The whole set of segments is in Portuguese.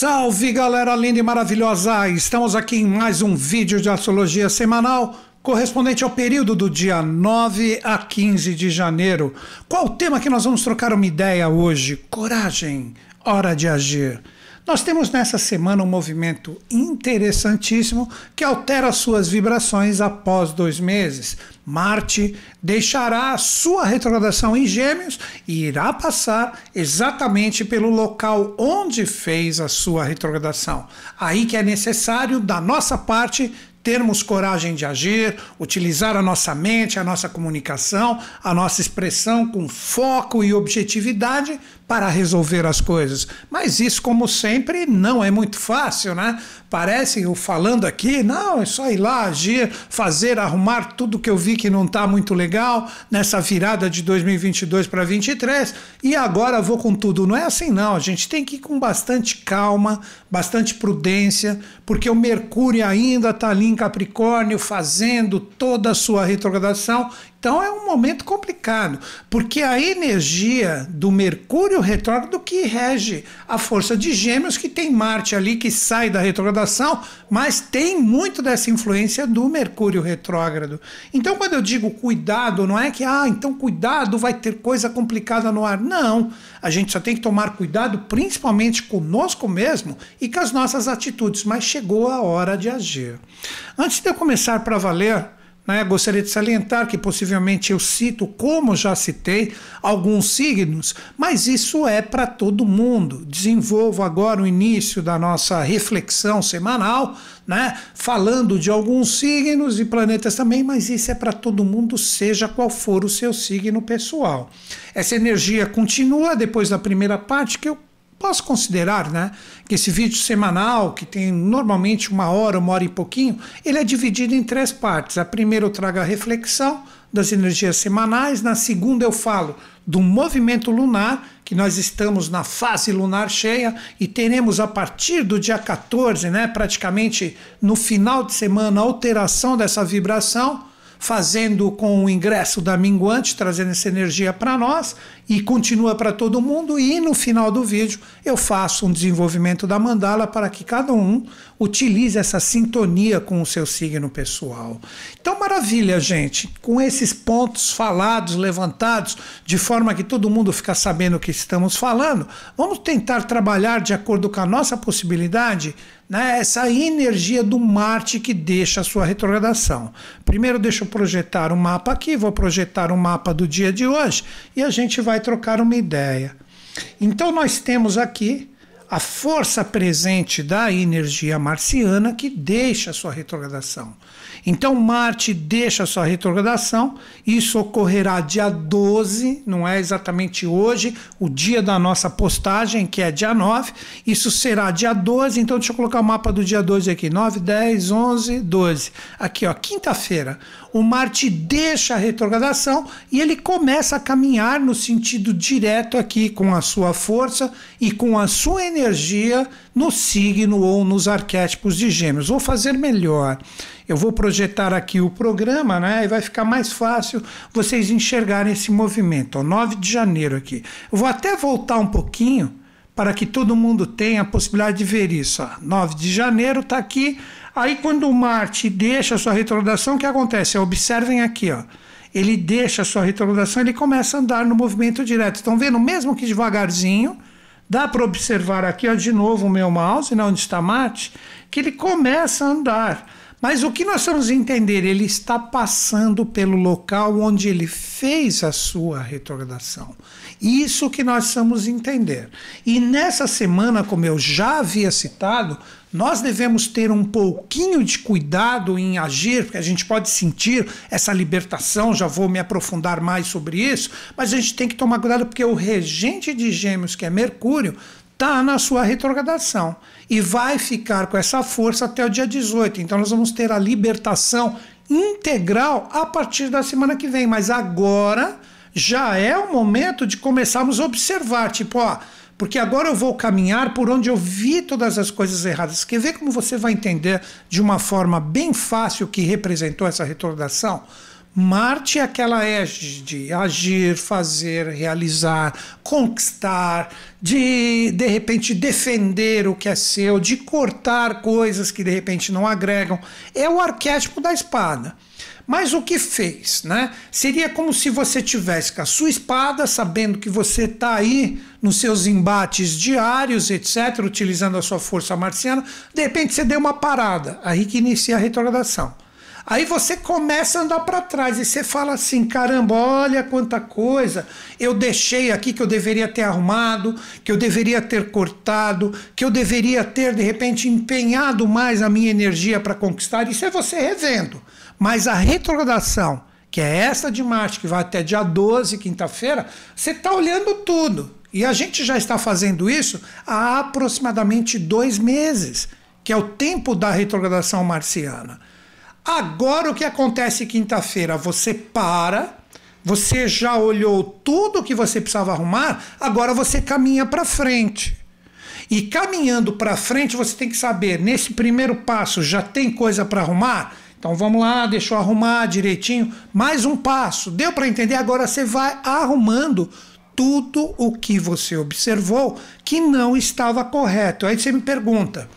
Salve galera linda e maravilhosa! Estamos aqui em mais um vídeo de astrologia semanal correspondente ao período do dia 9 a 15 de janeiro. Qual o tema que nós vamos trocar uma ideia hoje? Coragem, hora de agir. Nós temos nessa semana um movimento interessantíssimo que altera suas vibrações após dois meses. Marte deixará sua retrogradação em Gêmeos e irá passar exatamente pelo local onde fez a sua retrogradação. Aí que é necessário, da nossa parte, termos coragem de agir, utilizar a nossa mente, a nossa comunicação, a nossa expressão com foco e objetividade para resolver as coisas. Mas isso, como sempre, não é muito fácil, né? Parece eu falando aqui, não, é só ir lá, agir, fazer, arrumar tudo que eu vi que não está muito legal nessa virada de 2022 para 2023 e agora vou com tudo. Não é assim, não. A gente tem que ir com bastante calma, bastante prudência, porque o Mercúrio ainda está ali em Capricórnio fazendo toda a sua retrogradação então é um momento complicado, porque a energia do Mercúrio retrógrado que rege a força de Gêmeos, que tem Marte ali que sai da retrogradação, mas tem muito dessa influência do Mercúrio retrógrado. Então, quando eu digo cuidado, não é que, ah, então cuidado, vai ter coisa complicada no ar. Não. A gente só tem que tomar cuidado, principalmente conosco mesmo e com as nossas atitudes, mas chegou a hora de agir. Antes de eu começar para valer né? Gostaria de salientar que possivelmente eu cito, como já citei, alguns signos, mas isso é para todo mundo. Desenvolvo agora o início da nossa reflexão semanal, né? falando de alguns signos e planetas também, mas isso é para todo mundo, seja qual for o seu signo pessoal. Essa energia continua depois da primeira parte que eu posso considerar né, que esse vídeo semanal, que tem normalmente uma hora, uma hora e pouquinho, ele é dividido em três partes. A primeira eu trago a reflexão das energias semanais, na segunda eu falo do movimento lunar, que nós estamos na fase lunar cheia e teremos a partir do dia 14, né, praticamente no final de semana, alteração dessa vibração fazendo com o ingresso da minguante, trazendo essa energia para nós e continua para todo mundo. E no final do vídeo eu faço um desenvolvimento da mandala para que cada um utilize essa sintonia com o seu signo pessoal. Então, maravilha, gente. Com esses pontos falados, levantados, de forma que todo mundo fica sabendo o que estamos falando, vamos tentar trabalhar de acordo com a nossa possibilidade né, essa energia do Marte que deixa a sua retrogradação. Primeiro, deixa eu projetar o um mapa aqui, vou projetar o um mapa do dia de hoje e a gente vai trocar uma ideia. Então, nós temos aqui a força presente da energia marciana que deixa a sua retrogradação. Então Marte deixa sua retrogradação, isso ocorrerá dia 12, não é exatamente hoje, o dia da nossa postagem, que é dia 9, isso será dia 12, então deixa eu colocar o mapa do dia 12 aqui, 9, 10, 11, 12. Aqui ó, quinta-feira o Marte deixa a retrogradação e ele começa a caminhar no sentido direto aqui com a sua força e com a sua energia no signo ou nos arquétipos de Gêmeos. Vou fazer melhor. Eu vou projetar aqui o programa, né? E vai ficar mais fácil vocês enxergarem esse movimento. Ó, 9 de janeiro aqui. Eu vou até voltar um pouquinho para que todo mundo tenha a possibilidade de ver isso. Ó. 9 de janeiro está aqui Aí quando o Marte deixa a sua retrogradação, o que acontece? Observem aqui, ó. Ele deixa a sua retrogradação, ele começa a andar no movimento direto. Estão vendo? Mesmo que devagarzinho, dá para observar aqui, ó, de novo o meu mouse, né, onde está Marte, que ele começa a andar. Mas o que nós vamos entender? Ele está passando pelo local onde ele fez a sua retrogradação. Isso que nós vamos entender. E nessa semana, como eu já havia citado, nós devemos ter um pouquinho de cuidado em agir, porque a gente pode sentir essa libertação, já vou me aprofundar mais sobre isso, mas a gente tem que tomar cuidado porque o regente de Gêmeos, que é Mercúrio, está na sua retrogradação e vai ficar com essa força até o dia 18. Então nós vamos ter a libertação integral a partir da semana que vem, mas agora já é o momento de começarmos a observar, tipo, ó, porque agora eu vou caminhar por onde eu vi todas as coisas erradas. Quer ver como você vai entender de uma forma bem fácil o que representou essa retardação? Marte é aquela égide de agir, fazer, realizar, conquistar, de de repente defender o que é seu, de cortar coisas que de repente não agregam. É o arquétipo da espada. Mas o que fez, né? Seria como se você tivesse com a sua espada, sabendo que você está aí nos seus embates diários, etc., utilizando a sua força marciana, de repente você deu uma parada, aí que inicia a retrogradação. Aí você começa a andar para trás e você fala assim: caramba, olha quanta coisa eu deixei aqui que eu deveria ter arrumado, que eu deveria ter cortado, que eu deveria ter de repente empenhado mais a minha energia para conquistar. Isso é você revendo. Mas a retrogradação, que é essa de Marte, que vai até dia 12, quinta-feira, você está olhando tudo. E a gente já está fazendo isso há aproximadamente dois meses, que é o tempo da retrogradação marciana. Agora o que acontece quinta-feira? Você para, você já olhou tudo que você precisava arrumar, agora você caminha para frente. E caminhando para frente, você tem que saber, nesse primeiro passo já tem coisa para arrumar? Então vamos lá, deixa eu arrumar direitinho. Mais um passo. Deu para entender? Agora você vai arrumando tudo o que você observou que não estava correto. Aí você me pergunta.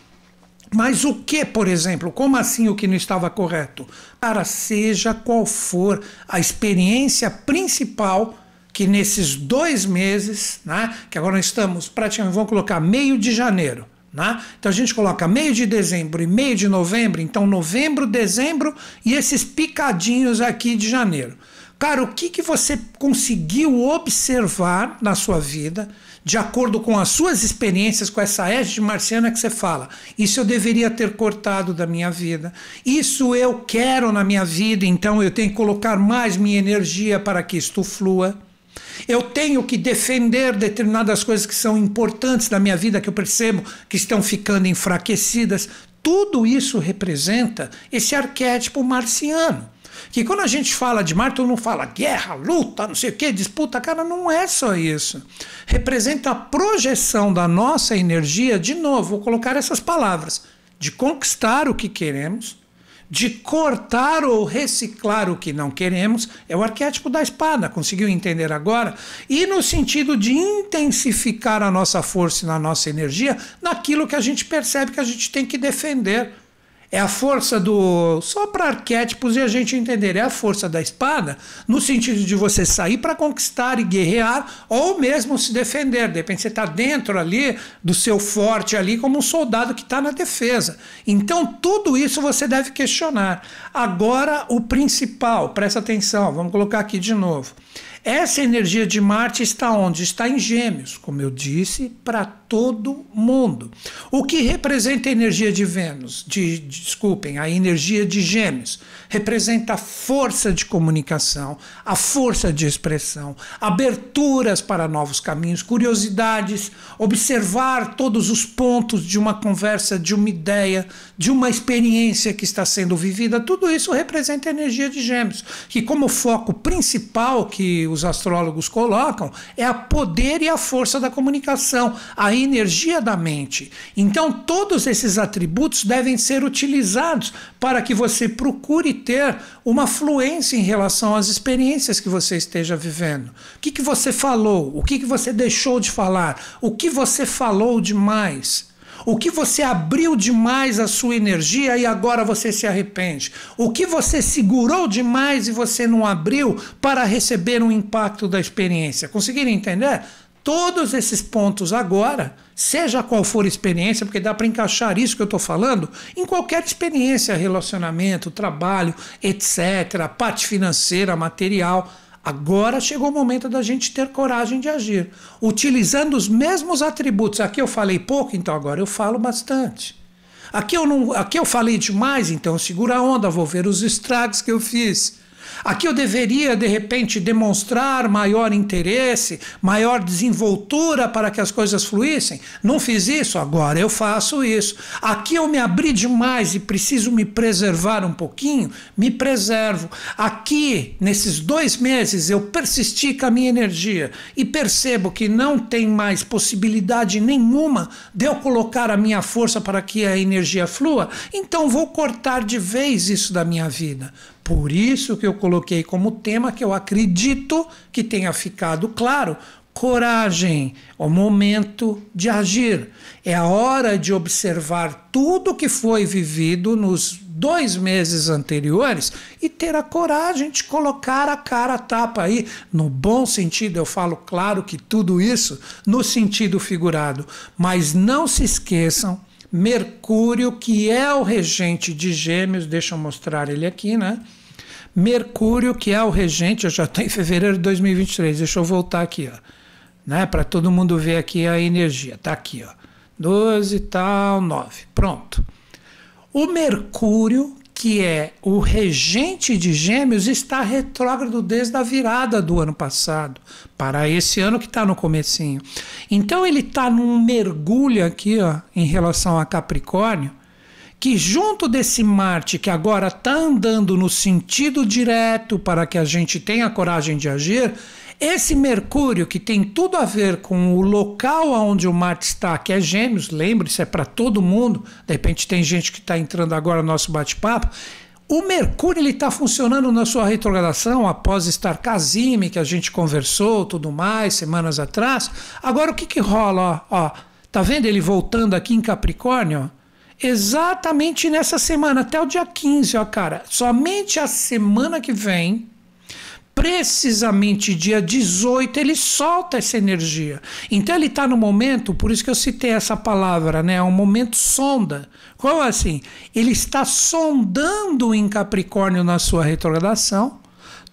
Mas o que, por exemplo? Como assim o que não estava correto? Cara, seja qual for a experiência principal que nesses dois meses, né, que agora estamos praticamente, vamos colocar meio de janeiro, né? Então a gente coloca meio de dezembro e meio de novembro, então novembro, dezembro e esses picadinhos aqui de janeiro. Cara, o que, que você conseguiu observar na sua vida, de acordo com as suas experiências com essa de marciana que você fala? Isso eu deveria ter cortado da minha vida, isso eu quero na minha vida, então eu tenho que colocar mais minha energia para que isto flua. Eu tenho que defender determinadas coisas que são importantes na minha vida, que eu percebo que estão ficando enfraquecidas. Tudo isso representa esse arquétipo marciano. Que quando a gente fala de Marte, não fala guerra, luta, não sei o que, disputa. Cara, não é só isso. Representa a projeção da nossa energia, de novo, vou colocar essas palavras, de conquistar o que queremos, de cortar ou reciclar o que não queremos, é o arquétipo da espada, conseguiu entender agora? E no sentido de intensificar a nossa força e a nossa energia naquilo que a gente percebe que a gente tem que defender. É a força do. Só para arquétipos e a gente entender, é a força da espada, no sentido de você sair para conquistar e guerrear, ou mesmo se defender. De repente você está dentro ali do seu forte ali, como um soldado que está na defesa. Então, tudo isso você deve questionar. Agora, o principal, presta atenção, vamos colocar aqui de novo. Essa energia de Marte está onde? Está em Gêmeos, como eu disse, para todo mundo. O que representa a energia de Vênus? De, desculpem, a energia de Gêmeos. Representa a força de comunicação, a força de expressão, aberturas para novos caminhos, curiosidades, observar todos os pontos de uma conversa, de uma ideia, de uma experiência que está sendo vivida. Tudo isso representa a energia de Gêmeos, que, como foco principal que os astrólogos colocam é a poder e a força da comunicação, a energia da mente. Então, todos esses atributos devem ser utilizados para que você procure ter uma fluência em relação às experiências que você esteja vivendo. O que, que você falou? O que, que você deixou de falar? O que você falou demais? O que você abriu demais a sua energia e agora você se arrepende? O que você segurou demais e você não abriu para receber um impacto da experiência? Conseguiram entender? Todos esses pontos agora, seja qual for a experiência, porque dá para encaixar isso que eu estou falando em qualquer experiência, relacionamento, trabalho, etc., parte financeira, material Agora chegou o momento da gente ter coragem de agir, utilizando os mesmos atributos. Aqui eu falei pouco, então agora eu falo bastante. Aqui eu, não, aqui eu falei demais, então segura a onda, vou ver os estragos que eu fiz. Aqui eu deveria, de repente, demonstrar maior interesse, maior desenvoltura para que as coisas fluíssem. Não fiz isso, agora eu faço isso. Aqui eu me abri demais e preciso me preservar um pouquinho, me preservo. Aqui, nesses dois meses, eu persisti com a minha energia e percebo que não tem mais possibilidade nenhuma de eu colocar a minha força para que a energia flua, então vou cortar de vez isso da minha vida. Por isso que eu coloquei como tema que eu acredito que tenha ficado claro. Coragem, é o momento de agir. É a hora de observar tudo que foi vivido nos dois meses anteriores e ter a coragem de colocar a cara a tapa aí. No bom sentido, eu falo claro que tudo isso no sentido figurado. Mas não se esqueçam Mercúrio, que é o regente de Gêmeos, deixa eu mostrar ele aqui, né? Mercúrio, que é o regente, eu já estou em fevereiro de 2023, deixa eu voltar aqui, ó. Né? Para todo mundo ver aqui a energia, tá aqui, ó. 12 tal, 9. Pronto. O Mercúrio, que é o regente de Gêmeos está retrógrado desde a virada do ano passado para esse ano que está no comecinho. Então ele está num mergulho aqui, ó, em relação a Capricórnio, que junto desse Marte que agora está andando no sentido direto para que a gente tenha coragem de agir, esse Mercúrio, que tem tudo a ver com o local onde o Marte está, que é Gêmeos, lembre-se, é para todo mundo. De repente tem gente que está entrando agora no nosso bate-papo. O Mercúrio está funcionando na sua retrogradação após estar casime, que a gente conversou, tudo mais, semanas atrás. Agora o que, que rola? Ó, ó, tá vendo ele voltando aqui em Capricórnio? Exatamente nessa semana, até o dia 15, ó, cara. Somente a semana que vem, precisamente dia 18 ele solta essa energia. Então ele está no momento, por isso que eu citei essa palavra, né? É um momento sonda. Como assim? Ele está sondando em Capricórnio na sua retrogradação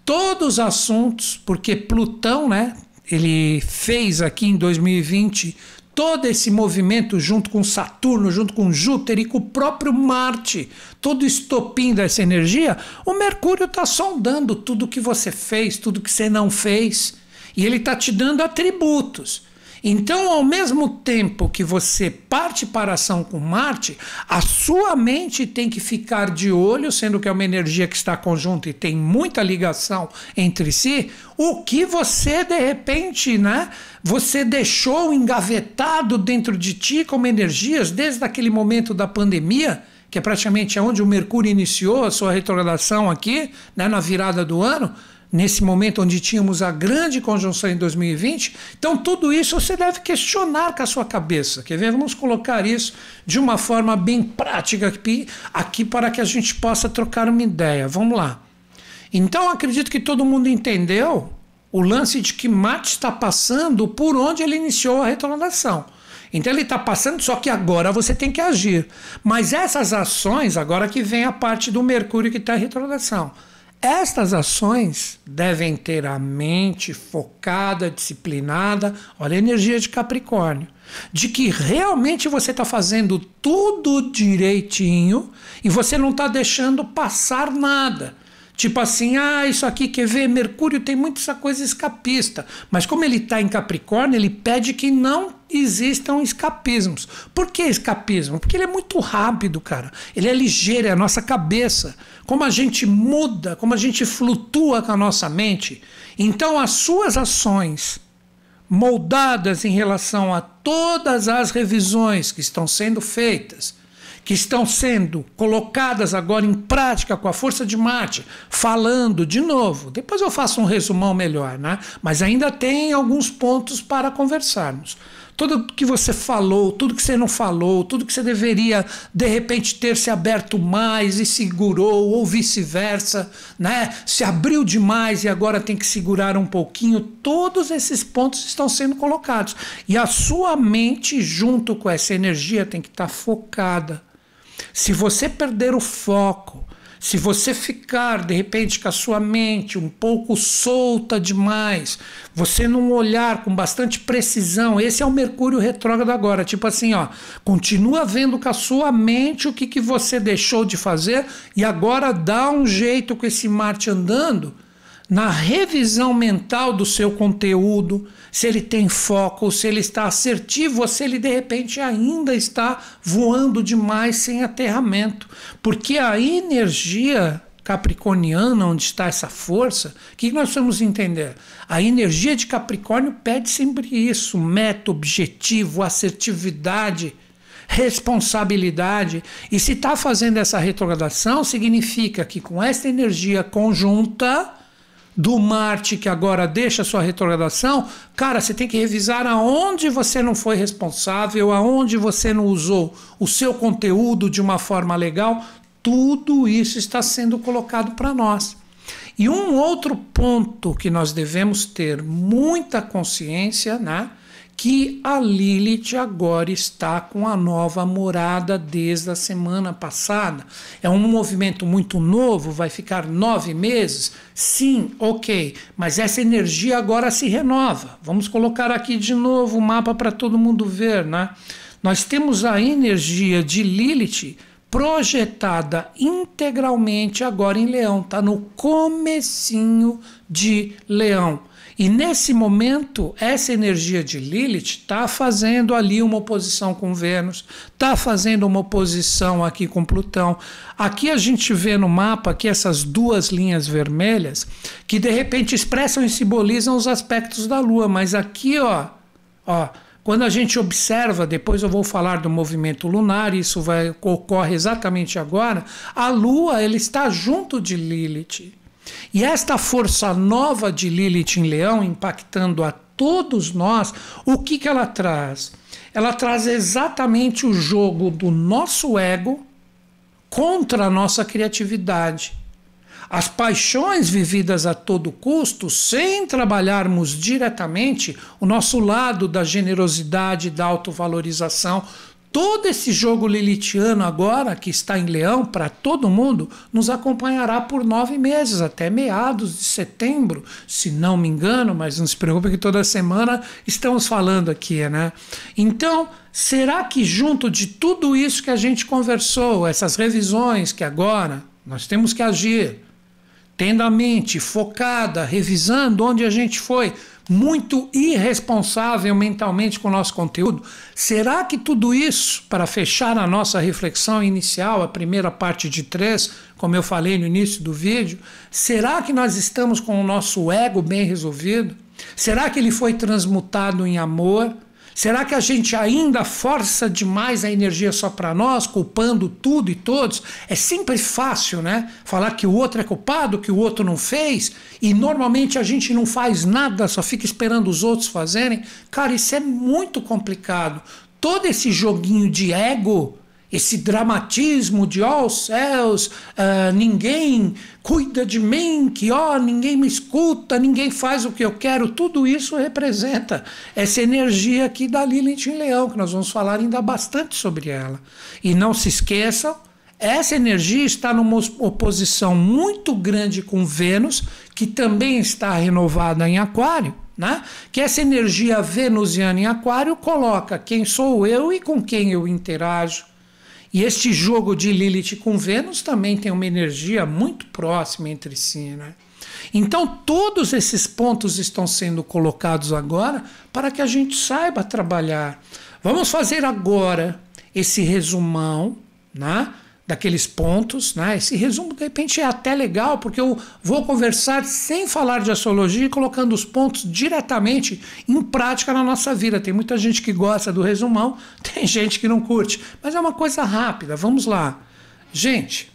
todos os assuntos, porque Plutão, né? Ele fez aqui em 2020 todo esse movimento junto com Saturno, junto com Júpiter e com o próprio Marte, todo estopim dessa energia, o Mercúrio está sondando tudo que você fez, tudo que você não fez, e ele está te dando atributos. Então, ao mesmo tempo que você parte para a ação com Marte, a sua mente tem que ficar de olho, sendo que é uma energia que está conjunta e tem muita ligação entre si, o que você de repente, né, você deixou engavetado dentro de ti como energias desde aquele momento da pandemia, que é praticamente onde o Mercúrio iniciou a sua retrogradação aqui, né, na virada do ano, nesse momento onde tínhamos a grande conjunção em 2020. Então, tudo isso você deve questionar com a sua cabeça. Quer ver? Vamos colocar isso de uma forma bem prática aqui, aqui para que a gente possa trocar uma ideia. Vamos lá. Então, acredito que todo mundo entendeu o lance de que Marte está passando por onde ele iniciou a retornação. Então ele está passando, só que agora você tem que agir. Mas essas ações, agora que vem a parte do Mercúrio que está em retrogradação, estas ações devem ter a mente focada, disciplinada, olha a energia de Capricórnio, de que realmente você está fazendo tudo direitinho e você não está deixando passar nada. Tipo assim, ah, isso aqui quer ver? Mercúrio tem muito essa coisa escapista. Mas como ele está em Capricórnio, ele pede que não existam escapismos. Por que escapismo? Porque ele é muito rápido, cara. Ele é ligeiro, é a nossa cabeça. Como a gente muda, como a gente flutua com a nossa mente. Então, as suas ações moldadas em relação a todas as revisões que estão sendo feitas, que estão sendo colocadas agora em prática com a força de mate, falando de novo. Depois eu faço um resumão melhor, né? Mas ainda tem alguns pontos para conversarmos. Tudo que você falou, tudo que você não falou, tudo que você deveria de repente ter se aberto mais e segurou, ou vice-versa, né? Se abriu demais e agora tem que segurar um pouquinho. Todos esses pontos estão sendo colocados. E a sua mente, junto com essa energia, tem que estar tá focada se você perder o foco, se você ficar de repente com a sua mente um pouco solta demais, você não olhar com bastante precisão, esse é o Mercúrio retrógrado agora, tipo assim, ó, continua vendo com a sua mente o que, que você deixou de fazer e agora dá um jeito com esse Marte andando na revisão mental do seu conteúdo, se ele tem foco, se ele está assertivo, ou se ele de repente ainda está voando demais sem aterramento. Porque a energia capricorniana, onde está essa força, o que nós vamos entender? A energia de Capricórnio pede sempre isso: meta, objetivo, assertividade responsabilidade. E se está fazendo essa retrogradação, significa que com essa energia conjunta, do Marte que agora deixa sua retrogradação, cara, você tem que revisar aonde você não foi responsável, aonde você não usou o seu conteúdo de uma forma legal. Tudo isso está sendo colocado para nós. E um outro ponto que nós devemos ter muita consciência, né? que a Lilith agora está com a nova morada desde a semana passada. É um movimento muito novo, vai ficar nove meses? Sim, ok, mas essa energia agora se renova. Vamos colocar aqui de novo o mapa para todo mundo ver, né? Nós temos a energia de Lilith projetada integralmente agora em Leão, está no comecinho de Leão e nesse momento, essa energia de Lilith está fazendo ali uma oposição com Vênus, está fazendo uma oposição aqui com Plutão. Aqui a gente vê no mapa que essas duas linhas vermelhas que de repente expressam e simbolizam os aspectos da Lua, mas aqui, ó, ó, quando a gente observa, depois eu vou falar do movimento lunar, isso vai, ocorre exatamente agora, a Lua ele está junto de Lilith. E esta força nova de Lilith em Leão, impactando a todos nós, o que, que ela traz? Ela traz exatamente o jogo do nosso ego contra a nossa criatividade. As paixões vividas a todo custo, sem trabalharmos diretamente o nosso lado da generosidade, da autovalorização, Todo esse jogo lilitiano agora, que está em leão para todo mundo, nos acompanhará por nove meses, até meados de setembro, se não me engano, mas não se preocupe que toda semana estamos falando aqui, né? Então, será que junto de tudo isso que a gente conversou, essas revisões que agora nós temos que agir, tendo a mente focada, revisando onde a gente foi, muito irresponsável mentalmente com o nosso conteúdo? Será que tudo isso, para fechar a nossa reflexão inicial, a primeira parte de três, como eu falei no início do vídeo, será que nós estamos com o nosso ego bem resolvido? Será que ele foi transmutado em amor? Será que a gente ainda força demais a energia só para nós, culpando tudo e todos? É sempre fácil, né? Falar que o outro é culpado, que o outro não fez, e normalmente a gente não faz nada, só fica esperando os outros fazerem. Cara, isso é muito complicado. Todo esse joguinho de ego esse dramatismo de ó oh, céus, uh, ninguém cuida de mim, que ó, oh, ninguém me escuta, ninguém faz o que eu quero, tudo isso representa essa energia aqui da Lilith em Leão, que nós vamos falar ainda bastante sobre ela. E não se esqueçam, essa energia está numa oposição muito grande com Vênus, que também está renovada em Aquário. Né? Que essa energia venusiana em Aquário coloca quem sou eu e com quem eu interajo, e este jogo de Lilith com Vênus também tem uma energia muito próxima entre si, né? Então, todos esses pontos estão sendo colocados agora para que a gente saiba trabalhar. Vamos fazer agora esse resumão, né? daqueles pontos. Né? Esse resumo, de repente, é até legal, porque eu vou conversar sem falar de astrologia e colocando os pontos diretamente em prática na nossa vida. Tem muita gente que gosta do resumão, tem gente que não curte. Mas é uma coisa rápida, vamos lá. Gente,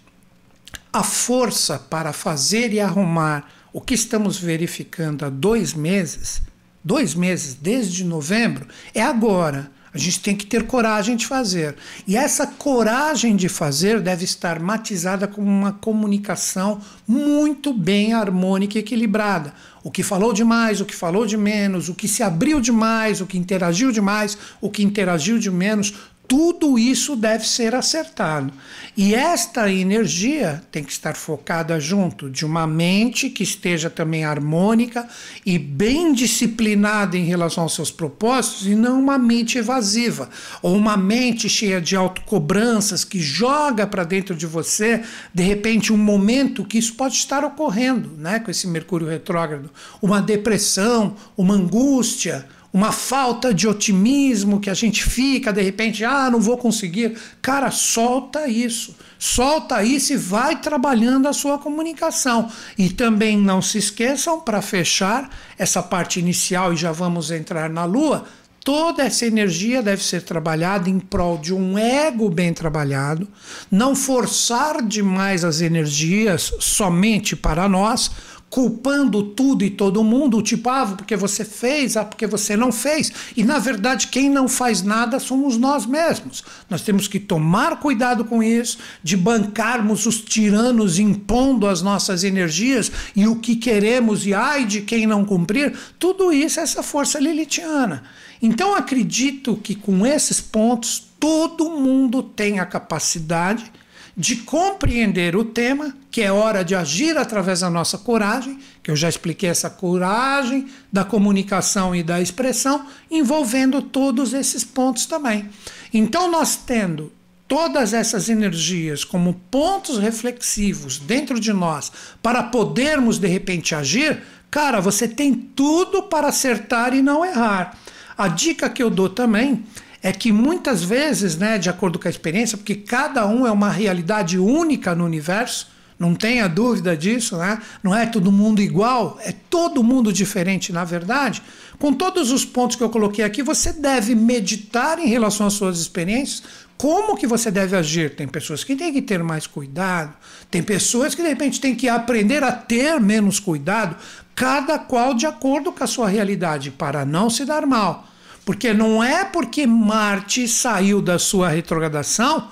a força para fazer e arrumar o que estamos verificando há dois meses, dois meses desde novembro, é agora. A gente tem que ter coragem de fazer. E essa coragem de fazer deve estar matizada com uma comunicação muito bem harmônica e equilibrada. O que falou demais, o que falou de menos, o que se abriu demais, o que interagiu demais, o que interagiu de menos, tudo isso deve ser acertado. E esta energia tem que estar focada junto de uma mente que esteja também harmônica e bem disciplinada em relação aos seus propósitos, e não uma mente evasiva, ou uma mente cheia de autocobranças que joga para dentro de você, de repente, um momento que isso pode estar ocorrendo, né? Com esse Mercúrio retrógrado, uma depressão, uma angústia uma falta de otimismo que a gente fica de repente, ah, não vou conseguir. Cara, solta isso. Solta isso e vai trabalhando a sua comunicação. E também não se esqueçam, para fechar essa parte inicial e já vamos entrar na lua, toda essa energia deve ser trabalhada em prol de um ego bem trabalhado, não forçar demais as energias somente para nós culpando tudo e todo mundo, tipo, ah, porque você fez, ah, porque você não fez. E na verdade, quem não faz nada somos nós mesmos. Nós temos que tomar cuidado com isso, de bancarmos os tiranos impondo as nossas energias e o que queremos e ai de quem não cumprir. Tudo isso é essa força lilitiana. Então acredito que com esses pontos todo mundo tem a capacidade de compreender o tema, que é hora de agir através da nossa coragem, que eu já expliquei essa coragem da comunicação e da expressão, envolvendo todos esses pontos também. Então, nós tendo todas essas energias como pontos reflexivos dentro de nós para podermos de repente agir, cara, você tem tudo para acertar e não errar. A dica que eu dou também é que muitas vezes, né, de acordo com a experiência, porque cada um é uma realidade única no universo, não tenha dúvida disso, né? Não é todo mundo igual, é todo mundo diferente, na verdade. Com todos os pontos que eu coloquei aqui, você deve meditar em relação às suas experiências, como que você deve agir. Tem pessoas que têm que ter mais cuidado, tem pessoas que de repente têm que aprender a ter menos cuidado, cada qual de acordo com a sua realidade, para não se dar mal. Porque não é porque Marte saiu da sua retrogradação,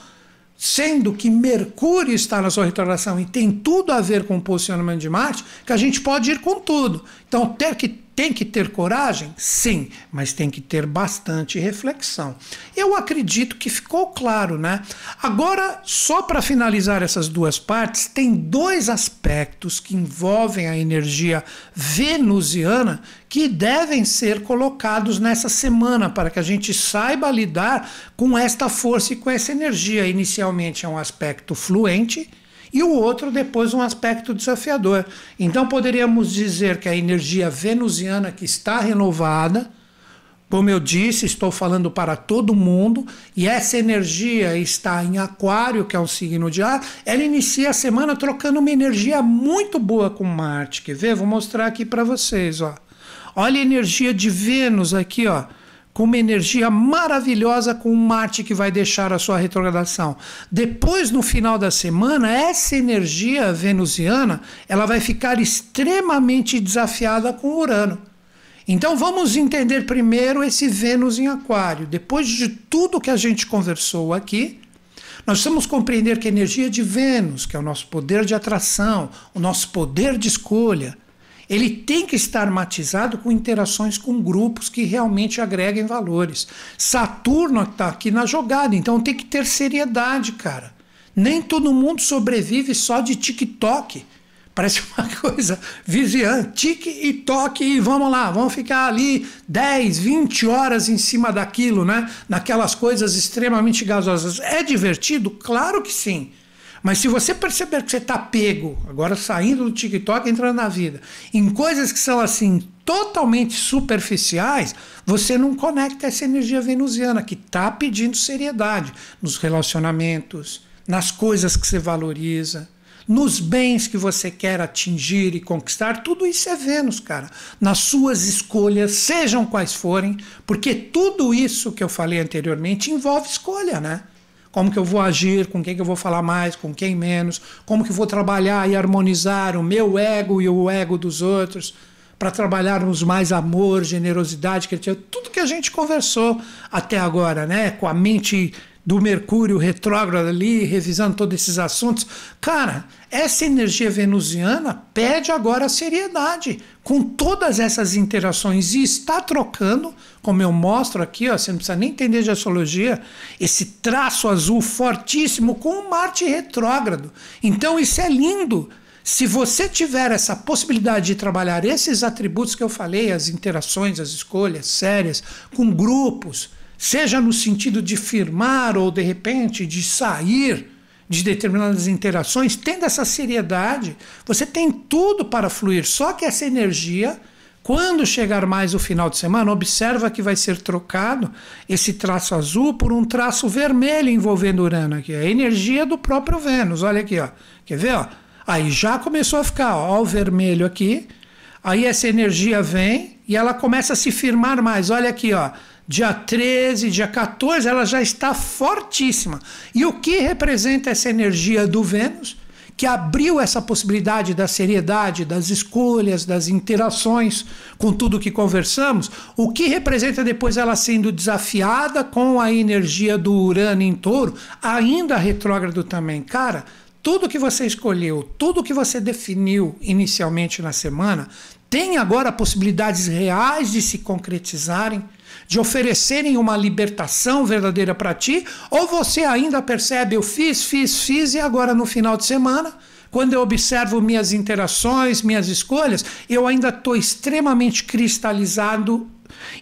sendo que Mercúrio está na sua retrogradação e tem tudo a ver com o posicionamento de Marte, que a gente pode ir com tudo. Então, ter que, tem que ter coragem? Sim, mas tem que ter bastante reflexão. Eu acredito que ficou claro, né? Agora, só para finalizar essas duas partes, tem dois aspectos que envolvem a energia venusiana que devem ser colocados nessa semana para que a gente saiba lidar com esta força e com essa energia. Inicialmente é um aspecto fluente e o outro depois um aspecto desafiador. Então poderíamos dizer que a energia venusiana que está renovada, como eu disse, estou falando para todo mundo, e essa energia está em Aquário, que é um signo de ar, ela inicia a semana trocando uma energia muito boa com Marte. Quer ver? Vou mostrar aqui para vocês, ó. Olha a energia de Vênus aqui, ó com uma energia maravilhosa com Marte que vai deixar a sua retrogradação. Depois, no final da semana, essa energia venusiana ela vai ficar extremamente desafiada com Urano. Então vamos entender primeiro esse Vênus em Aquário. Depois de tudo que a gente conversou aqui, nós precisamos compreender que a energia de Vênus, que é o nosso poder de atração, o nosso poder de escolha, ele tem que estar matizado com interações com grupos que realmente agreguem valores. Saturno está aqui na jogada, então tem que ter seriedade, cara. Nem todo mundo sobrevive só de TikTok. Parece uma coisa vigiante, Tik e toque, e vamos lá, vamos ficar ali 10, 20 horas em cima daquilo, né? Naquelas coisas extremamente gasosas. É divertido? Claro que sim. Mas se você perceber que você está pego, agora saindo do TikTok, entrando na vida, em coisas que são assim totalmente superficiais, você não conecta essa energia venusiana que está pedindo seriedade nos relacionamentos, nas coisas que você valoriza nos bens que você quer atingir e conquistar, tudo isso é Vênus, cara. Nas suas escolhas, sejam quais forem, porque tudo isso que eu falei anteriormente envolve escolha, né? como que eu vou agir, com quem que eu vou falar mais, com quem menos, como que eu vou trabalhar e harmonizar o meu ego e o ego dos outros para trabalharmos mais amor, generosidade, que tudo que a gente conversou até agora, né, com a mente do Mercúrio retrógrado ali, revisando todos esses assuntos. Cara, essa energia venusiana pede agora seriedade com todas essas interações e está trocando, como eu mostro aqui, ó, você não precisa nem entender de astrologia, esse traço azul fortíssimo com o Marte retrógrado. Então isso é lindo. Se você tiver essa possibilidade de trabalhar esses atributos que eu falei, as interações, as escolhas sérias, com grupos, seja no sentido de firmar ou de repente de sair de determinadas interações, tendo essa seriedade, você tem tudo para fluir. Só que essa energia, quando chegar mais o final de semana, observa que vai ser trocado esse traço azul por um traço vermelho envolvendo Urano aqui, é a energia do próprio Vênus. Olha aqui, ó. Quer ver, ó? Aí já começou a ficar, ó, ó o vermelho aqui. Aí essa energia vem e ela começa a se firmar mais. Olha aqui, ó dia 13, dia 14, ela já está fortíssima. E o que representa essa energia do Vênus? Que abriu essa possibilidade da seriedade, das escolhas, das interações com tudo que conversamos, o que representa depois ela sendo desafiada com a energia do Urano em touro, ainda retrógrado também. Cara, tudo que você escolheu, tudo que você definiu inicialmente na semana, tem agora possibilidades reais de se concretizarem de oferecerem uma libertação verdadeira para ti, ou você ainda percebe, eu fiz, fiz, fiz, e agora no final de semana quando eu observo minhas interações, minhas escolhas, eu ainda estou extremamente cristalizado,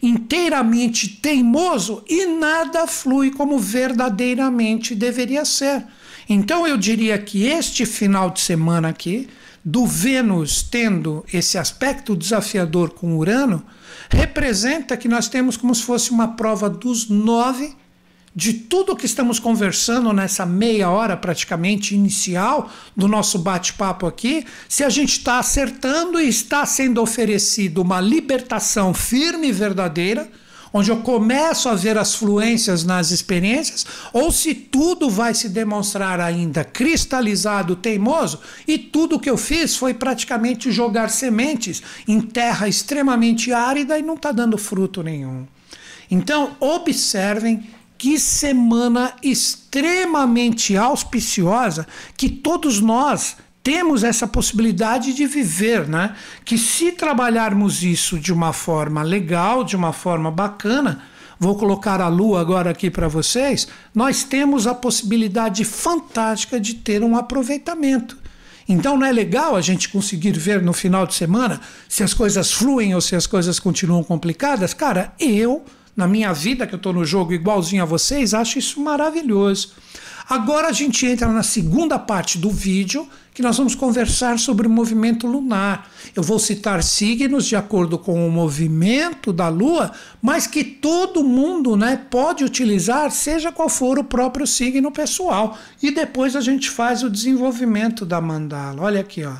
inteiramente teimoso e nada flui como verdadeiramente deveria ser. Então eu diria que este final de semana aqui do Vênus tendo esse aspecto desafiador com Urano, representa que nós temos como se fosse uma prova dos nove de tudo que estamos conversando nessa meia hora praticamente inicial do nosso bate-papo aqui, se a gente está acertando e está sendo oferecido uma libertação firme e verdadeira onde eu começo a ver as fluências nas experiências, ou se tudo vai se demonstrar ainda cristalizado, teimoso, e tudo que eu fiz foi praticamente jogar sementes em terra extremamente árida e não está dando fruto nenhum. Então, observem que semana extremamente auspiciosa que todos nós temos essa possibilidade de viver, né? Que se trabalharmos isso de uma forma legal, de uma forma bacana, vou colocar a lua agora aqui para vocês, nós temos a possibilidade fantástica de ter um aproveitamento. Então não é legal a gente conseguir ver no final de semana se as coisas fluem ou se as coisas continuam complicadas? Cara, eu, na minha vida que eu estou no jogo igualzinho a vocês, acho isso maravilhoso. Agora a gente entra na segunda parte do vídeo, que nós vamos conversar sobre o movimento lunar. Eu vou citar signos de acordo com o movimento da Lua, mas que todo mundo né, pode utilizar, seja qual for o próprio signo pessoal. E depois a gente faz o desenvolvimento da mandala. Olha aqui, ó.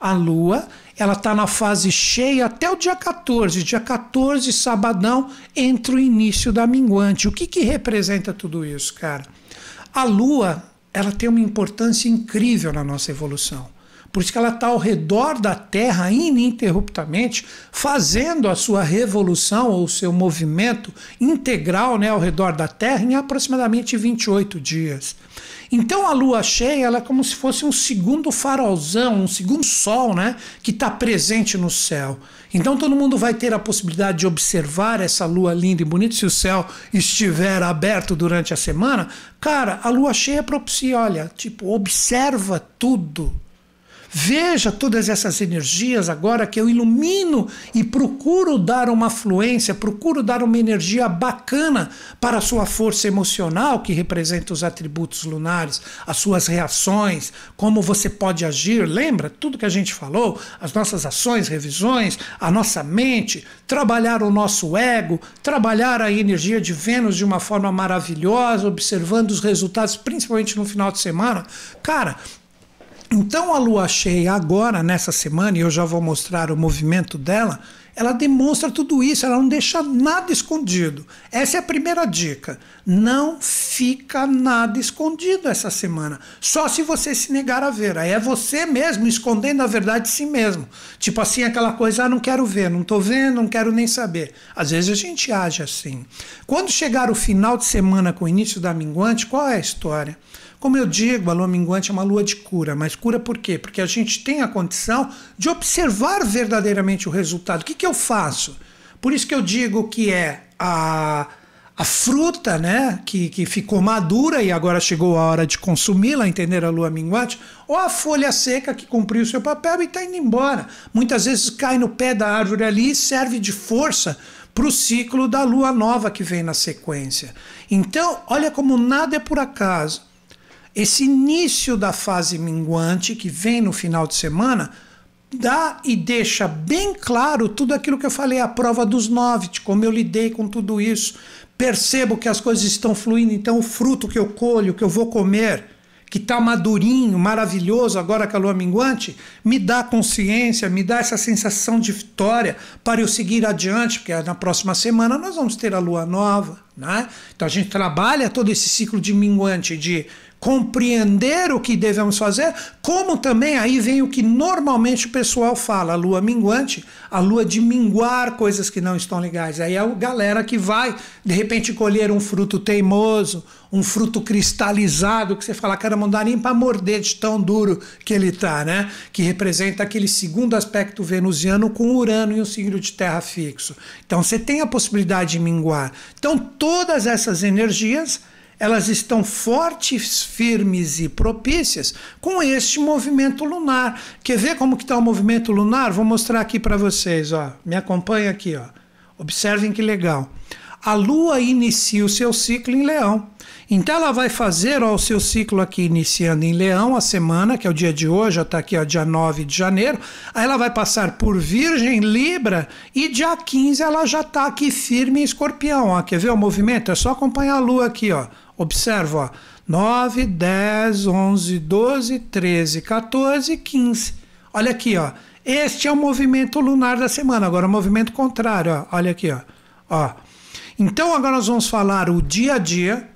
A Lua ela está na fase cheia até o dia 14. Dia 14, sabadão, entra o início da minguante. O que, que representa tudo isso, cara? A Lua ela tem uma importância incrível na nossa evolução. Por isso que ela está ao redor da Terra ininterruptamente, fazendo a sua revolução ou seu movimento integral né, ao redor da Terra em aproximadamente 28 dias. Então a lua cheia ela é como se fosse um segundo farolzão, um segundo sol né, que está presente no céu. Então todo mundo vai ter a possibilidade de observar essa lua linda e bonita se o céu estiver aberto durante a semana. Cara, a lua cheia propicia, olha, tipo, observa tudo Veja todas essas energias agora que eu ilumino e procuro dar uma fluência, procuro dar uma energia bacana para a sua força emocional, que representa os atributos lunares, as suas reações, como você pode agir. Lembra tudo que a gente falou? As nossas ações, revisões, a nossa mente, trabalhar o nosso ego, trabalhar a energia de Vênus de uma forma maravilhosa, observando os resultados, principalmente no final de semana. Cara, então a lua cheia agora nessa semana, e eu já vou mostrar o movimento dela, ela demonstra tudo isso, ela não deixa nada escondido. Essa é a primeira dica. Não fica nada escondido essa semana. Só se você se negar a ver. Aí é você mesmo escondendo a verdade de si mesmo. Tipo assim, aquela coisa, ah, não quero ver, não tô vendo, não quero nem saber. Às vezes a gente age assim. Quando chegar o final de semana com o início da minguante, qual é a história? Como eu digo, a lua minguante é uma lua de cura, mas cura por quê? Porque a gente tem a condição de observar verdadeiramente o resultado. O que, que eu faço? Por isso que eu digo que é a, a fruta, né, que, que ficou madura e agora chegou a hora de consumi-la, entender a lua minguante, ou a folha seca que cumpriu seu papel e está indo embora. Muitas vezes cai no pé da árvore ali e serve de força para o ciclo da lua nova que vem na sequência. Então, olha como nada é por acaso. Esse início da fase minguante, que vem no final de semana, dá e deixa bem claro tudo aquilo que eu falei, a prova dos nove, de como eu lidei com tudo isso. Percebo que as coisas estão fluindo, então o fruto que eu colho, que eu vou comer, que está madurinho, maravilhoso agora com a lua minguante, me dá consciência, me dá essa sensação de vitória para eu seguir adiante, porque na próxima semana nós vamos ter a lua nova. Né? Então a gente trabalha todo esse ciclo de minguante de compreender o que devemos fazer, como também aí vem o que normalmente o pessoal fala, a lua minguante, a lua de minguar coisas que não estão legais. Aí é a galera que vai, de repente, colher um fruto teimoso, um fruto cristalizado, que você fala, cara, não dá nem para morder de tão duro que ele tá, né? Que representa aquele segundo aspecto venusiano com Urano e o signo de terra fixo. Então você tem a possibilidade de minguar. Então todas essas energias elas estão fortes, firmes e propícias com este movimento lunar. Quer ver como que está o movimento lunar? Vou mostrar aqui para vocês, ó. Me acompanha aqui, ó. Observem que legal. A Lua inicia o seu ciclo em Leão. Então ela vai fazer ó, o seu ciclo aqui iniciando em Leão a semana, que é o dia de hoje, já está aqui ó, dia 9 de janeiro. Aí ela vai passar por Virgem, Libra e dia 15 ela já está aqui firme em Escorpião. Ó. Quer ver o movimento? É só acompanhar a Lua aqui, ó. Observa, ó, 9, 10, 11, 12, 13, 14, 15. Olha aqui, ó. Este é o movimento lunar da semana. Agora, o movimento contrário, ó. Olha aqui, ó. ó. Então, agora nós vamos falar o dia a dia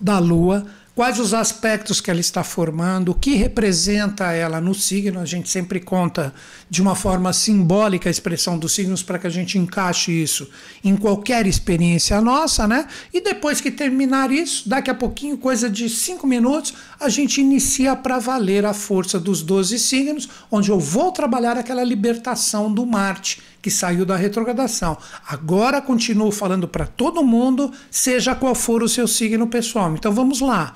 da Lua, quais os aspectos que ela está formando, o que representa ela no signo. A gente sempre conta de uma forma simbólica a expressão dos signos para que a gente encaixe isso em qualquer experiência nossa, né? E depois que terminar isso, daqui a pouquinho, coisa de cinco minutos, a gente inicia para valer a força dos 12 signos, onde eu vou trabalhar aquela libertação do Marte que saiu da retrogradação. Agora continuo falando para todo mundo, seja qual for o seu signo pessoal. Então vamos lá.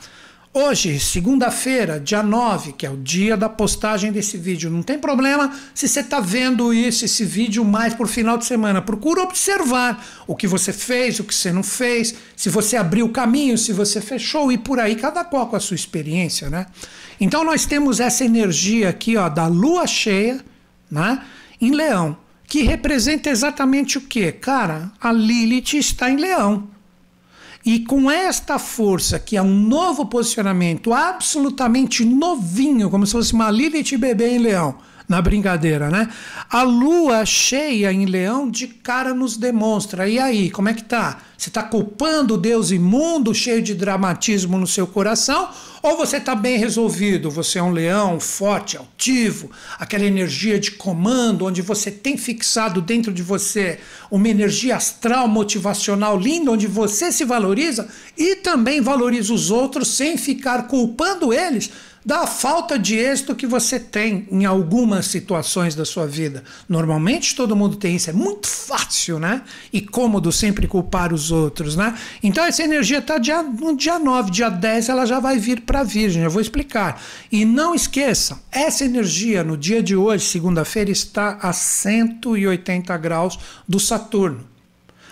Hoje, segunda-feira, dia 9, que é o dia da postagem desse vídeo. Não tem problema se você está vendo isso, esse vídeo mais por final de semana. Procura observar o que você fez, o que você não fez, se você abriu o caminho, se você fechou e por aí, cada qual com a sua experiência, né? Então nós temos essa energia aqui, ó, da lua cheia, né? Em leão, que representa exatamente o quê? Cara, a Lilith está em leão. E com esta força, que é um novo posicionamento absolutamente novinho, como se fosse uma Lilith bebê em leão, na brincadeira, né? A lua cheia em leão de cara nos demonstra. E aí, como é que tá? Você está culpando o Deus imundo, cheio de dramatismo no seu coração? Ou você está bem resolvido? Você é um leão forte, altivo, aquela energia de comando, onde você tem fixado dentro de você uma energia astral motivacional linda, onde você se valoriza e também valoriza os outros sem ficar culpando eles da falta de êxito que você tem em algumas situações da sua vida. Normalmente todo mundo tem isso, é muito fácil, né? E cômodo sempre culpar os outros, né? Então essa energia está dia, no dia 9, dia 10, ela já vai vir para a Virgem, eu vou explicar. E não esqueçam, essa energia no dia de hoje, segunda-feira, está a 180 graus do Saturno.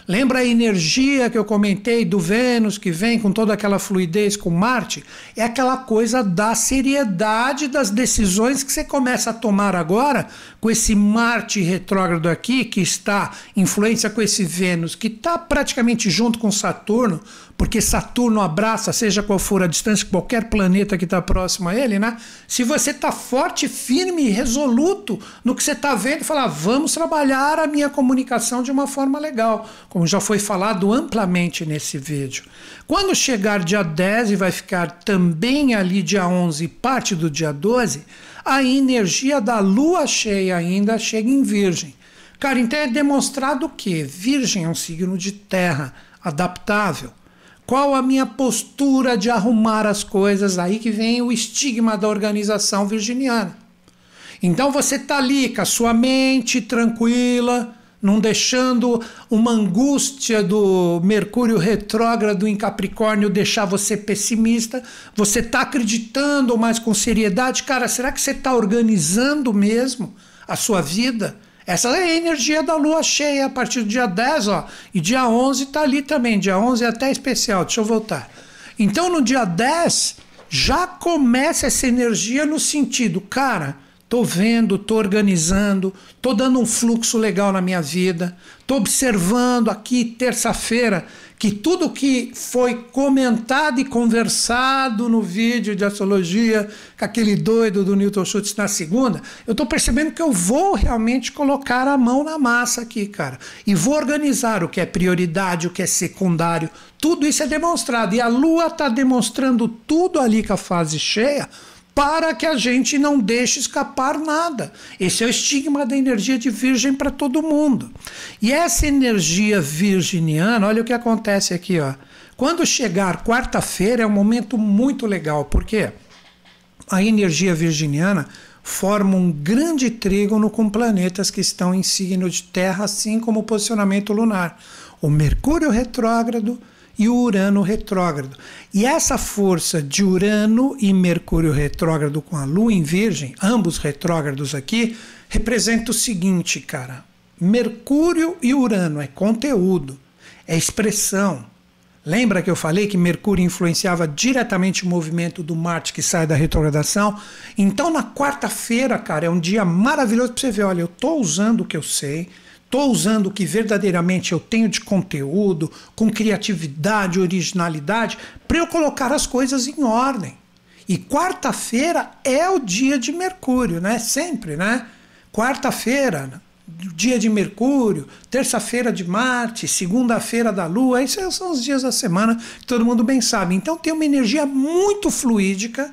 Lembra a energia que eu comentei do Vênus que vem com toda aquela fluidez com Marte? É aquela coisa da seriedade das decisões que você começa a tomar agora com esse Marte retrógrado aqui, que está influência com esse Vênus, que está praticamente junto com Saturno, porque Saturno abraça, seja qual for a distância, qualquer planeta que está próximo a ele, né? Se você está forte, firme e resoluto no que você está vendo, falar, ah, vamos trabalhar a minha comunicação de uma forma legal, como já foi falado amplamente nesse vídeo. Quando chegar dia 10 e vai ficar também ali dia 11 parte do dia 12, a energia da lua cheia ainda chega em Virgem. Cara, então é demonstrado que Virgem é um signo de terra, adaptável. Qual a minha postura de arrumar as coisas? Aí que vem o estigma da organização virginiana. Então você tá ali com a sua mente tranquila, não deixando uma angústia do Mercúrio retrógrado em Capricórnio deixar você pessimista. Você está acreditando mais com seriedade, cara? Será que você está organizando mesmo a sua vida? Essa é a energia da lua cheia a partir do dia 10, ó. E dia 11 tá ali também. Dia 11 é até especial. Deixa eu voltar. Então no dia 10 já começa essa energia no sentido, cara, estou vendo, estou organizando, estou dando um fluxo legal na minha vida, estou observando aqui terça-feira que tudo que foi comentado e conversado no vídeo de astrologia com aquele doido do Newton Schultz na segunda, eu estou percebendo que eu vou realmente colocar a mão na massa aqui, cara, e vou organizar o que é prioridade, o que é secundário, tudo isso é demonstrado e a Lua está demonstrando tudo ali com a fase cheia para que a gente não deixe escapar nada. Esse é o estigma da energia de virgem para todo mundo. E essa energia virginiana, olha o que acontece aqui, ó. Quando chegar quarta-feira é um momento muito legal, porque a energia virginiana forma um grande trígono com planetas que estão em signo de terra, assim como o posicionamento lunar. O Mercúrio retrógrado, e o Urano retrógrado. E essa força de Urano e Mercúrio retrógrado com a Lua em Virgem, ambos retrógrados aqui, representa o seguinte, cara: Mercúrio e Urano é conteúdo, é expressão. Lembra que eu falei que Mercúrio influenciava diretamente o movimento do Marte que sai da retrogradação? Então, na quarta-feira, cara, é um dia maravilhoso para você ver: olha, eu estou usando o que eu sei, estou usando o que verdadeiramente eu tenho de conteúdo, com criatividade, originalidade, para eu colocar as coisas em ordem. E quarta-feira é o dia de Mercúrio, né? Sempre, né? Quarta-feira, dia de Mercúrio, terça-feira de Marte, segunda-feira da Lua, esses são os dias da semana que todo mundo bem sabe. Então tem uma energia muito fluídica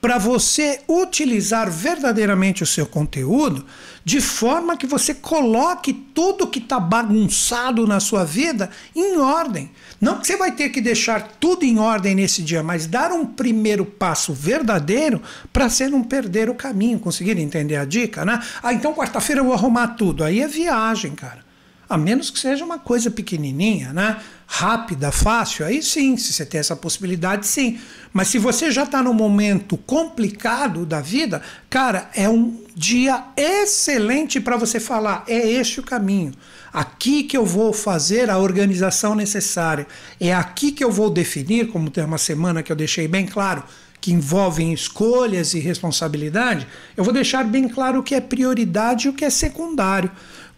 para você utilizar verdadeiramente o seu conteúdo de forma que você coloque tudo que está bagunçado na sua vida em ordem. Não que você vai ter que deixar tudo em ordem nesse dia, mas dar um primeiro passo verdadeiro para você não perder o caminho. Conseguiram entender a dica, né? Ah, então quarta-feira eu vou arrumar tudo. Aí é viagem, cara a menos que seja uma coisa pequenininha, né? Rápida, fácil, aí sim, se você tem essa possibilidade, sim. Mas se você já está num momento complicado da vida, cara, é um dia excelente para você falar: é este o caminho. Aqui que eu vou fazer a organização necessária. É aqui que eu vou definir, como tem uma semana que eu deixei bem claro, que envolvem escolhas e responsabilidade, eu vou deixar bem claro o que é prioridade e o que é secundário.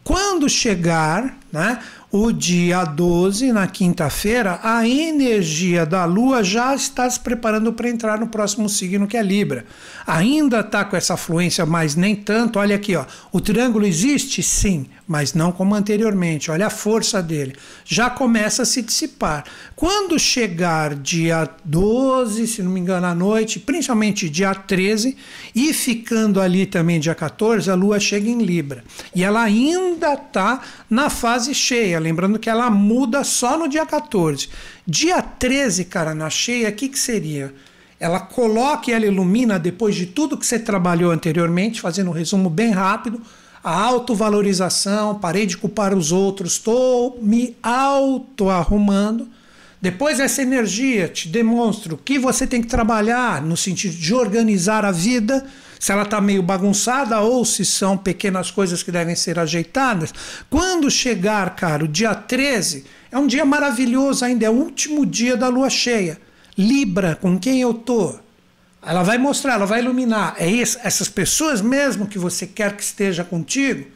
Quando chegar né, o dia 12, na quinta-feira, a energia da Lua já está se preparando para entrar no próximo signo, que é Libra. Ainda está com essa fluência, mas nem tanto. Olha aqui, ó. o triângulo existe? Sim mas não como anteriormente. Olha a força dele. Já começa a se dissipar. Quando chegar dia 12, se não me engano, à noite, principalmente dia 13, e ficando ali também dia 14, a Lua chega em Libra. E ela ainda está na fase cheia. Lembrando que ela muda só no dia 14. Dia 13, cara, na cheia, o que, que seria? ela coloca e ela ilumina depois de tudo que você trabalhou anteriormente, fazendo um resumo bem rápido, a autovalorização, parei de culpar os outros, estou me auto-arrumando. Depois, essa energia te demonstra que você tem que trabalhar no sentido de organizar a vida, se ela está meio bagunçada ou se são pequenas coisas que devem ser ajeitadas. Quando chegar, cara, o dia 13, é um dia maravilhoso ainda, é o último dia da lua cheia. Libra, com quem eu tô? Ela vai mostrar, ela vai iluminar. É isso, essas pessoas mesmo que você quer que esteja contigo,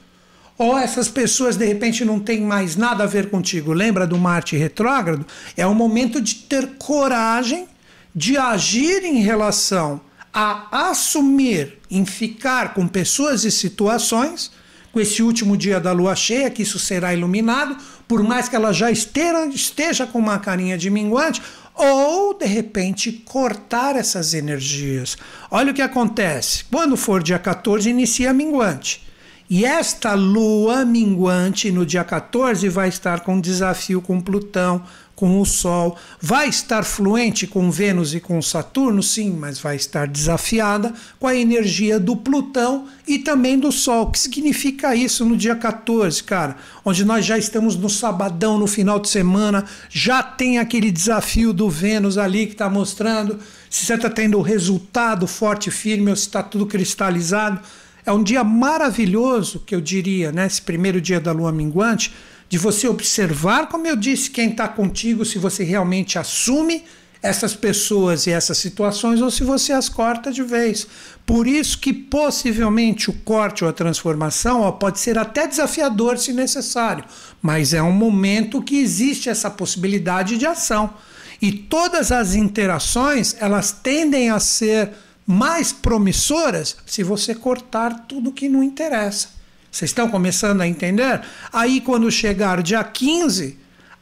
ou essas pessoas de repente não têm mais nada a ver contigo. Lembra do Marte retrógrado? É o momento de ter coragem de agir em relação a assumir, em ficar com pessoas e situações, com esse último dia da lua cheia, que isso será iluminado, por mais que ela já esteja, esteja com uma carinha de minguante, ou, de repente, cortar essas energias. Olha o que acontece. Quando for dia 14, inicia a minguante. E esta lua minguante no dia 14 vai estar com desafio com Plutão, com o Sol. Vai estar fluente com Vênus e com Saturno? Sim, mas vai estar desafiada com a energia do Plutão e também do Sol. O que significa isso no dia 14, cara? Onde nós já estamos no sabadão, no final de semana, já tem aquele desafio do Vênus ali que está mostrando se você está tendo resultado forte e firme ou se está tudo cristalizado. É um dia maravilhoso, que eu diria, né? Esse primeiro dia da lua minguante de você observar, como eu disse, quem está contigo, se você realmente assume essas pessoas e essas situações ou se você as corta de vez. Por isso que possivelmente o corte ou a transformação ó, pode ser até desafiador se necessário, mas é um momento que existe essa possibilidade de ação. E todas as interações, elas tendem a ser mais promissoras se você cortar tudo que não interessa. Vocês estão começando a entender? Aí, quando chegar dia 15,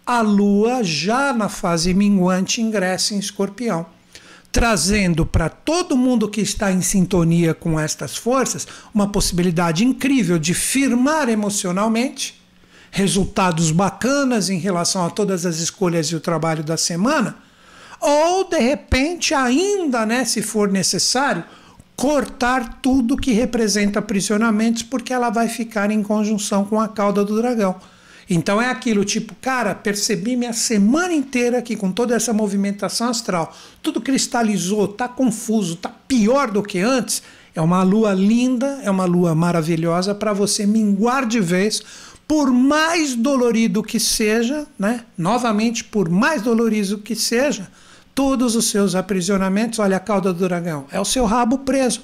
a Lua, já na fase minguante, ingressa em Escorpião, trazendo para todo mundo que está em sintonia com estas forças uma possibilidade incrível de firmar emocionalmente resultados bacanas em relação a todas as escolhas e o trabalho da semana, ou de repente, ainda, né, se for necessário, cortar tudo que representa aprisionamentos, porque ela vai ficar em conjunção com a cauda do dragão. Então é aquilo tipo, cara, percebi minha semana inteira aqui com toda essa movimentação astral, tudo cristalizou, tá confuso, tá pior do que antes. É uma lua linda, é uma lua maravilhosa para você minguar de vez, por mais dolorido que seja, né? Novamente, por mais dolorido que seja, todos os seus aprisionamentos, olha a cauda do dragão, é o seu rabo preso.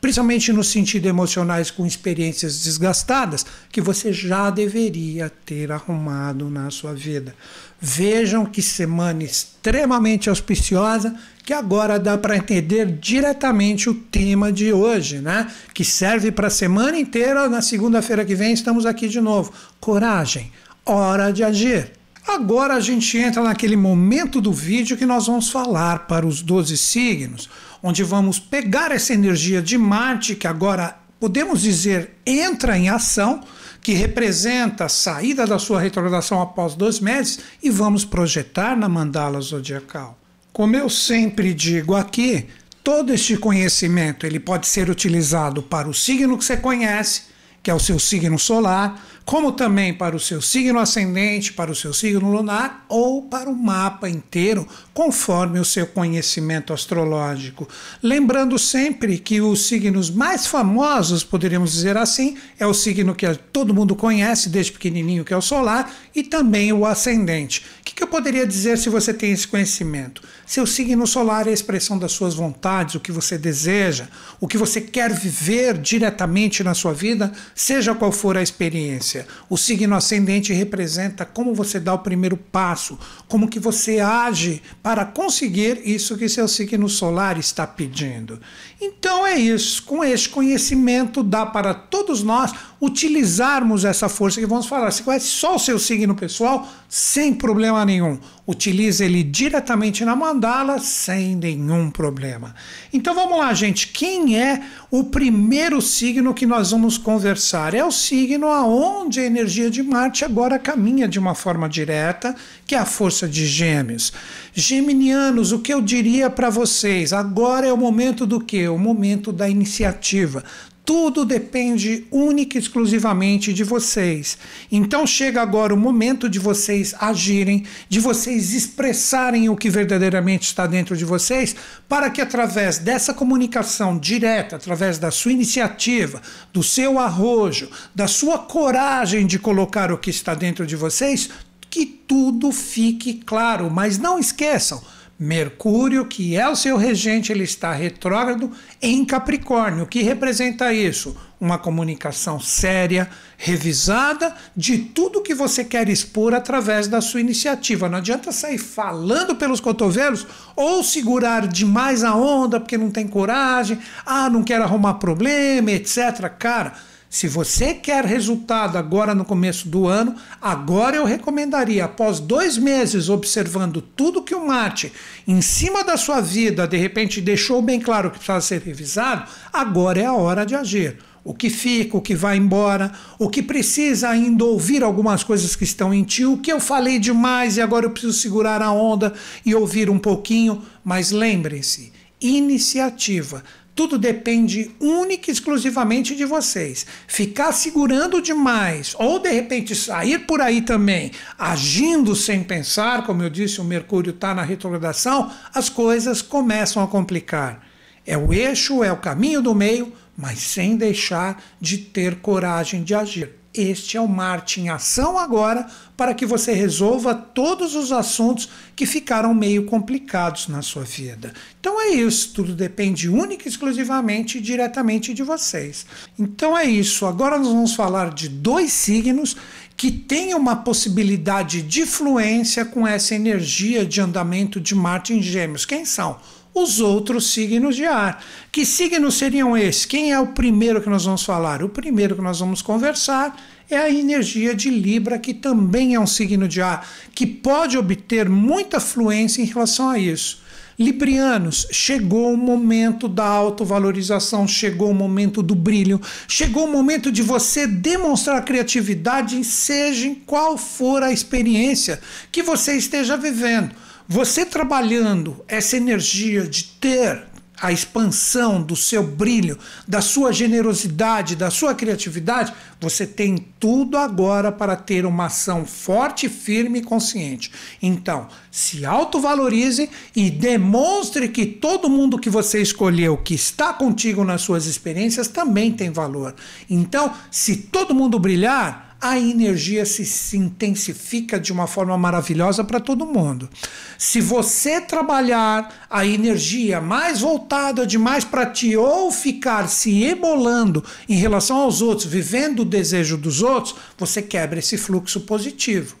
Principalmente no sentido emocionais com experiências desgastadas, que você já deveria ter arrumado na sua vida. Vejam que semana extremamente auspiciosa, que agora dá para entender diretamente o tema de hoje, né? Que serve para a semana inteira. Na segunda-feira que vem estamos aqui de novo. Coragem, hora de agir. Agora a gente entra naquele momento do vídeo que nós vamos falar para os 12 signos, onde vamos pegar essa energia de Marte, que agora podemos dizer entra em ação, que representa a saída da sua retrogradação após dois meses, e vamos projetar na mandala zodiacal. Como eu sempre digo aqui, todo este conhecimento ele pode ser utilizado para o signo que você conhece que é o seu signo solar, como também para o seu signo ascendente, para o seu signo lunar ou para o mapa inteiro, conforme o seu conhecimento astrológico. Lembrando sempre que os signos mais famosos, poderíamos dizer assim, é o signo que todo mundo conhece desde pequenininho, que é o solar, e também o ascendente que, que eu poderia dizer se você tem esse conhecimento? Seu signo solar é a expressão das suas vontades, o que você deseja, o que você quer viver diretamente na sua vida, seja qual for a experiência. O signo ascendente representa como você dá o primeiro passo, como que você age para conseguir isso que seu signo solar está pedindo. Então é isso, com este conhecimento dá para todos nós utilizarmos essa força que vamos falar. Se conhece só o seu signo pessoal, sem problema nenhum. Utiliza ele diretamente na mandala sem nenhum problema. Então vamos lá, gente. Quem é o primeiro signo que nós vamos conversar? É o signo aonde a energia de Marte agora caminha de uma forma direta, que é a força de Gêmeos. Geminianos, o que eu diria para vocês? Agora é o momento do que? O momento da iniciativa tudo depende única e exclusivamente de vocês. Então chega agora o momento de vocês agirem, de vocês expressarem o que verdadeiramente está dentro de vocês, para que através dessa comunicação direta, através da sua iniciativa, do seu arrojo, da sua coragem de colocar o que está dentro de vocês, que tudo fique claro. Mas não esqueçam, Mercúrio, que é o seu regente, ele está retrógrado em Capricórnio. O que representa isso? Uma comunicação séria, revisada de tudo que você quer expor através da sua iniciativa. Não adianta sair falando pelos cotovelos ou segurar demais a onda porque não tem coragem, ah, não quero arrumar problema, etc. Cara se você quer resultado agora no começo do ano, agora eu recomendaria, após dois meses observando tudo que o mate em cima da sua vida, de repente deixou bem claro que precisava ser revisado, agora é a hora de agir o que fica, o que vai embora, o que precisa ainda ouvir algumas coisas que estão em ti, o que eu falei demais e agora eu preciso segurar a onda e ouvir um pouquinho, mas lembrem-se, iniciativa tudo depende única e exclusivamente de vocês. Ficar segurando demais, ou de repente sair por aí também, agindo sem pensar, como eu disse, o Mercúrio está na retrogradação, as coisas começam a complicar. É o eixo, é o caminho do meio, mas sem deixar de ter coragem de agir. Este é o Marte em Ação agora para que você resolva todos os assuntos que ficaram meio complicados na sua vida. Então é isso, tudo depende única e exclusivamente e diretamente de vocês. Então é isso, agora nós vamos falar de dois signos que têm uma possibilidade de fluência com essa energia de andamento de Marte em Gêmeos. Quem são? os outros signos de ar. Que signos seriam esses? Quem é o primeiro que nós vamos falar? O primeiro que nós vamos conversar é a energia de Libra, que também é um signo de ar, que pode obter muita fluência em relação a isso. Librianos, chegou o momento da autovalorização, chegou o momento do brilho, chegou o momento de você demonstrar criatividade, seja em qual for a experiência que você esteja vivendo. Você trabalhando essa energia de ter a expansão do seu brilho, da sua generosidade, da sua criatividade, você tem tudo agora para ter uma ação forte, firme e consciente. Então, se autovalorize e demonstre que todo mundo que você escolheu, que está contigo nas suas experiências, também tem valor. Então, se todo mundo brilhar, a energia se, se intensifica de uma forma maravilhosa para todo mundo. Se você trabalhar a energia mais voltada demais para ti ou ficar se ebolando em relação aos outros, vivendo o desejo dos outros, você quebra esse fluxo positivo.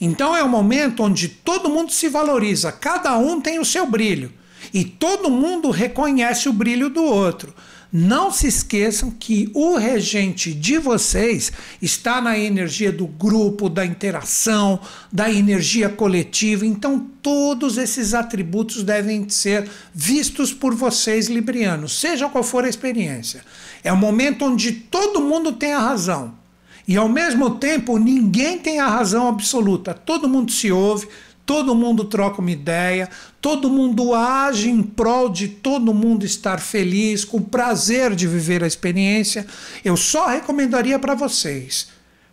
Então é um momento onde todo mundo se valoriza, cada um tem o seu brilho e todo mundo reconhece o brilho do outro. Não se esqueçam que o regente de vocês está na energia do grupo, da interação, da energia coletiva. Então, todos esses atributos devem ser vistos por vocês, librianos, seja qual for a experiência. É um momento onde todo mundo tem a razão. E ao mesmo tempo, ninguém tem a razão absoluta. Todo mundo se ouve, todo mundo troca uma ideia, todo mundo age em prol de todo mundo estar feliz, com prazer de viver a experiência. Eu só recomendaria para vocês: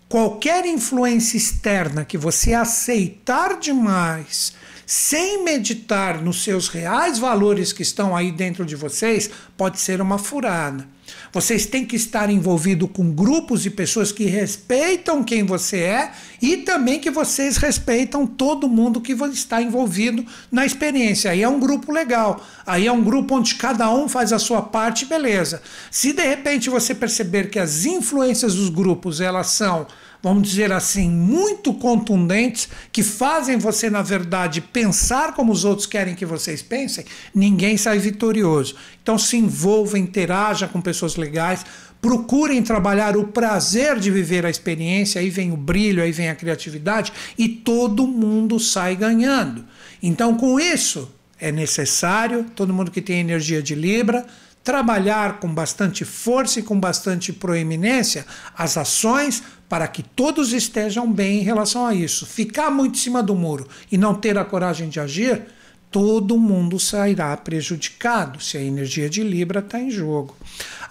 qualquer influência externa que você aceitar demais, sem meditar nos seus reais valores que estão aí dentro de vocês, pode ser uma furada. Vocês têm que estar envolvido com grupos e pessoas que respeitam quem você é e também que vocês respeitam todo mundo que está envolvido na experiência. Aí é um grupo legal. Aí é um grupo onde cada um faz a sua parte, beleza. Se de repente você perceber que as influências dos grupos elas são vamos dizer assim, muito contundentes, que fazem você, na verdade, pensar como os outros querem que vocês pensem, ninguém sai vitorioso. Então se envolva, interaja com pessoas legais, procurem trabalhar o prazer de viver a experiência, aí vem o brilho, aí vem a criatividade e todo mundo sai ganhando. Então, com isso, é necessário, todo mundo que tem energia de Libra, trabalhar com bastante força e com bastante proeminência as ações para que todos estejam bem em relação a isso. Ficar muito em cima do muro e não ter a coragem de agir, todo mundo sairá prejudicado se a energia de Libra está em jogo.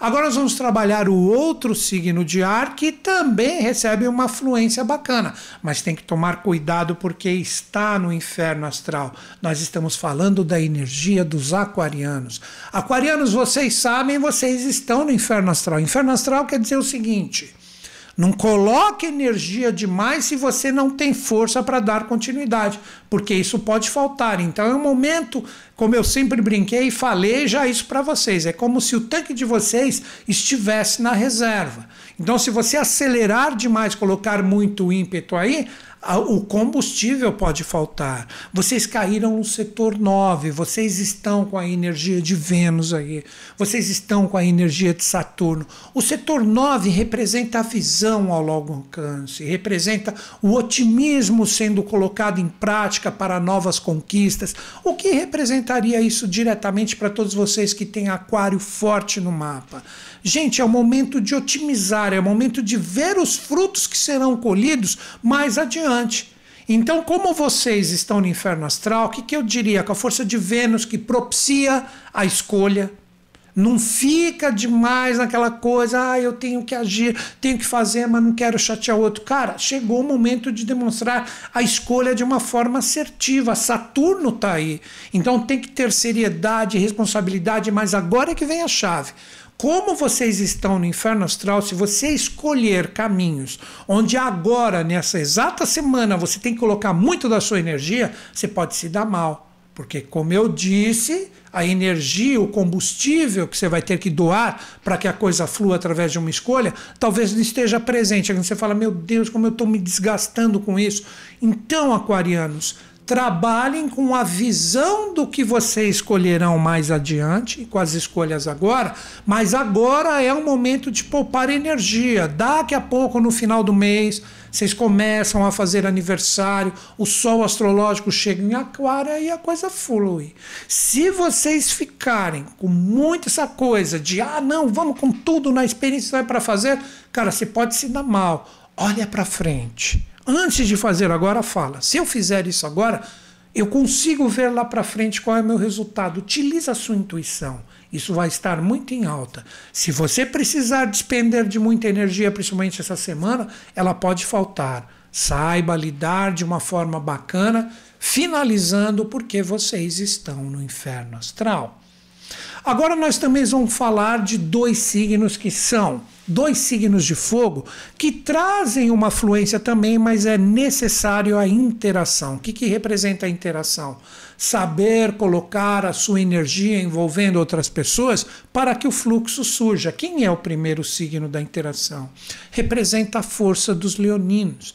Agora nós vamos trabalhar o outro signo de ar que também recebe uma fluência bacana, mas tem que tomar cuidado porque está no inferno astral. Nós estamos falando da energia dos aquarianos. Aquarianos, vocês sabem, vocês estão no inferno astral. Inferno astral quer dizer o seguinte não coloque energia demais se você não tem força para dar continuidade, porque isso pode faltar. Então é um momento, como eu sempre brinquei e falei já isso para vocês, é como se o tanque de vocês estivesse na reserva. Então se você acelerar demais, colocar muito ímpeto aí, o combustível pode faltar. Vocês caíram no setor 9, vocês estão com a energia de Vênus aí, vocês estão com a energia de Saturno. O setor 9 representa a visão ao longo alcance, representa o otimismo sendo colocado em prática para novas conquistas. O que representaria isso diretamente para todos vocês que têm aquário forte no mapa? Gente, é o momento de otimizar, é o momento de ver os frutos que serão colhidos mais adiante. Então, como vocês estão no inferno astral, o que, que eu diria? Com a força de Vênus que propicia a escolha, não fica demais naquela coisa, ah, eu tenho que agir, tenho que fazer, mas não quero chatear outro. Cara, chegou o momento de demonstrar a escolha de uma forma assertiva. Saturno está aí. Então tem que ter seriedade, responsabilidade, mas agora é que vem a chave como vocês estão no inferno astral, se você escolher caminhos onde agora, nessa exata semana, você tem que colocar muito da sua energia, você pode se dar mal. Porque, como eu disse, a energia, o combustível que você vai ter que doar para que a coisa flua através de uma escolha, talvez não esteja presente. Aí você fala, meu Deus, como eu estou me desgastando com isso. Então, aquarianos, trabalhem com a visão do que vocês escolherão mais adiante, com as escolhas agora, mas agora é o momento de poupar energia. Daqui a pouco, no final do mês, vocês começam a fazer aniversário, o sol astrológico chega em aquário e a coisa flui. Se vocês ficarem com muito essa coisa de ah, não, vamos com tudo na experiência vai para fazer, cara, você pode se dar mal. Olha para frente antes de fazer agora, fala: se eu fizer isso agora, eu consigo ver lá para frente qual é o meu resultado. Utiliza a sua intuição. Isso vai estar muito em alta. Se você precisar despender de muita energia, principalmente essa semana, ela pode faltar. Saiba lidar de uma forma bacana, finalizando porque vocês estão no inferno astral. Agora nós também vamos falar de dois signos que são dois signos de fogo que trazem uma fluência também, mas é necessário a interação. O que, que representa a interação? Saber colocar a sua energia envolvendo outras pessoas para que o fluxo surja. Quem é o primeiro signo da interação? Representa a força dos leoninos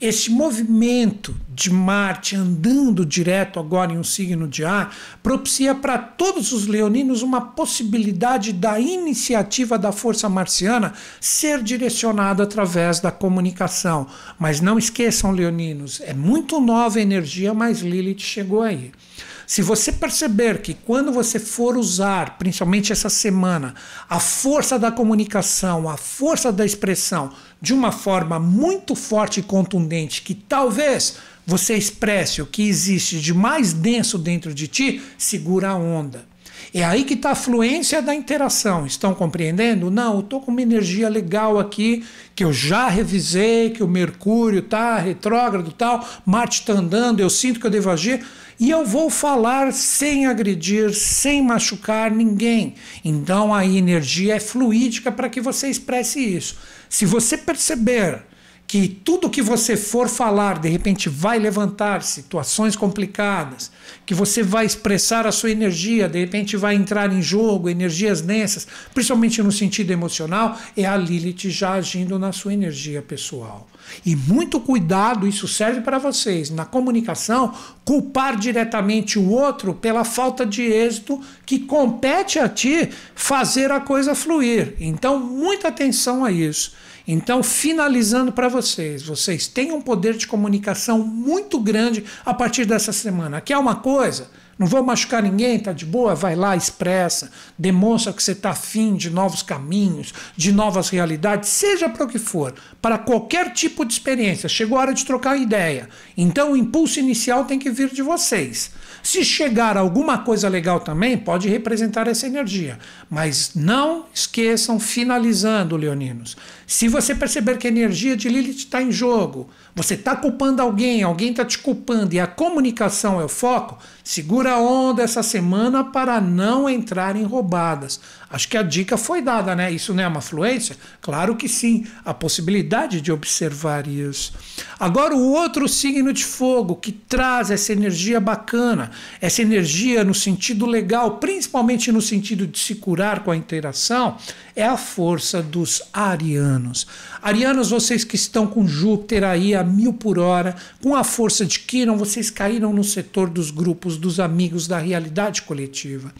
este movimento de Marte andando direto agora em um signo de ar propicia para todos os leoninos uma possibilidade da iniciativa da força marciana ser direcionada através da comunicação. Mas não esqueçam, leoninos, é muito nova a energia, mas Lilith chegou aí. Se você perceber que quando você for usar, principalmente essa semana, a força da comunicação, a força da expressão, de uma forma muito forte e contundente que talvez você expresse o que existe de mais denso dentro de ti, segura a onda. É aí que está a fluência da interação. Estão compreendendo? Não, eu estou com uma energia legal aqui, que eu já revisei, que o Mercúrio está retrógrado tal, Marte está andando, eu sinto que eu devo agir. E eu vou falar sem agredir, sem machucar ninguém. Então a energia é fluídica para que você expresse isso. Se você perceber que tudo que você for falar de repente vai levantar situações complicadas, que você vai expressar a sua energia, de repente vai entrar em jogo energias densas, principalmente no sentido emocional, é a Lilith já agindo na sua energia pessoal. E muito cuidado, isso serve para vocês, na comunicação, culpar diretamente o outro pela falta de êxito que compete a ti fazer a coisa fluir. Então, muita atenção a isso. Então, finalizando para vocês, vocês têm um poder de comunicação muito grande a partir dessa semana. Quer uma coisa? Não vou machucar ninguém, tá de boa? Vai lá, expressa, demonstra que você está afim de novos caminhos, de novas realidades, seja para o que for, para qualquer tipo de experiência. Chegou a hora de trocar ideia. Então o impulso inicial tem que vir de vocês. Se chegar alguma coisa legal também, pode representar essa energia. Mas não esqueçam, finalizando, Leoninos, se você perceber que a energia de Lilith está em jogo, você está culpando alguém, alguém está te culpando e a comunicação é o foco, segura a onda essa semana para não entrar em roubadas. Acho que a dica foi dada, né? Isso não é uma fluência? Claro que sim, a possibilidade de observar isso. Agora, o outro signo de fogo que traz essa energia bacana, essa energia no sentido legal, principalmente no sentido de se curar com a interação, é a força dos arianos. Arianos, vocês que estão com Júpiter aí a mil por hora, com a força de Quirón, vocês caíram no setor dos grupos dos amigos da realidade coletiva.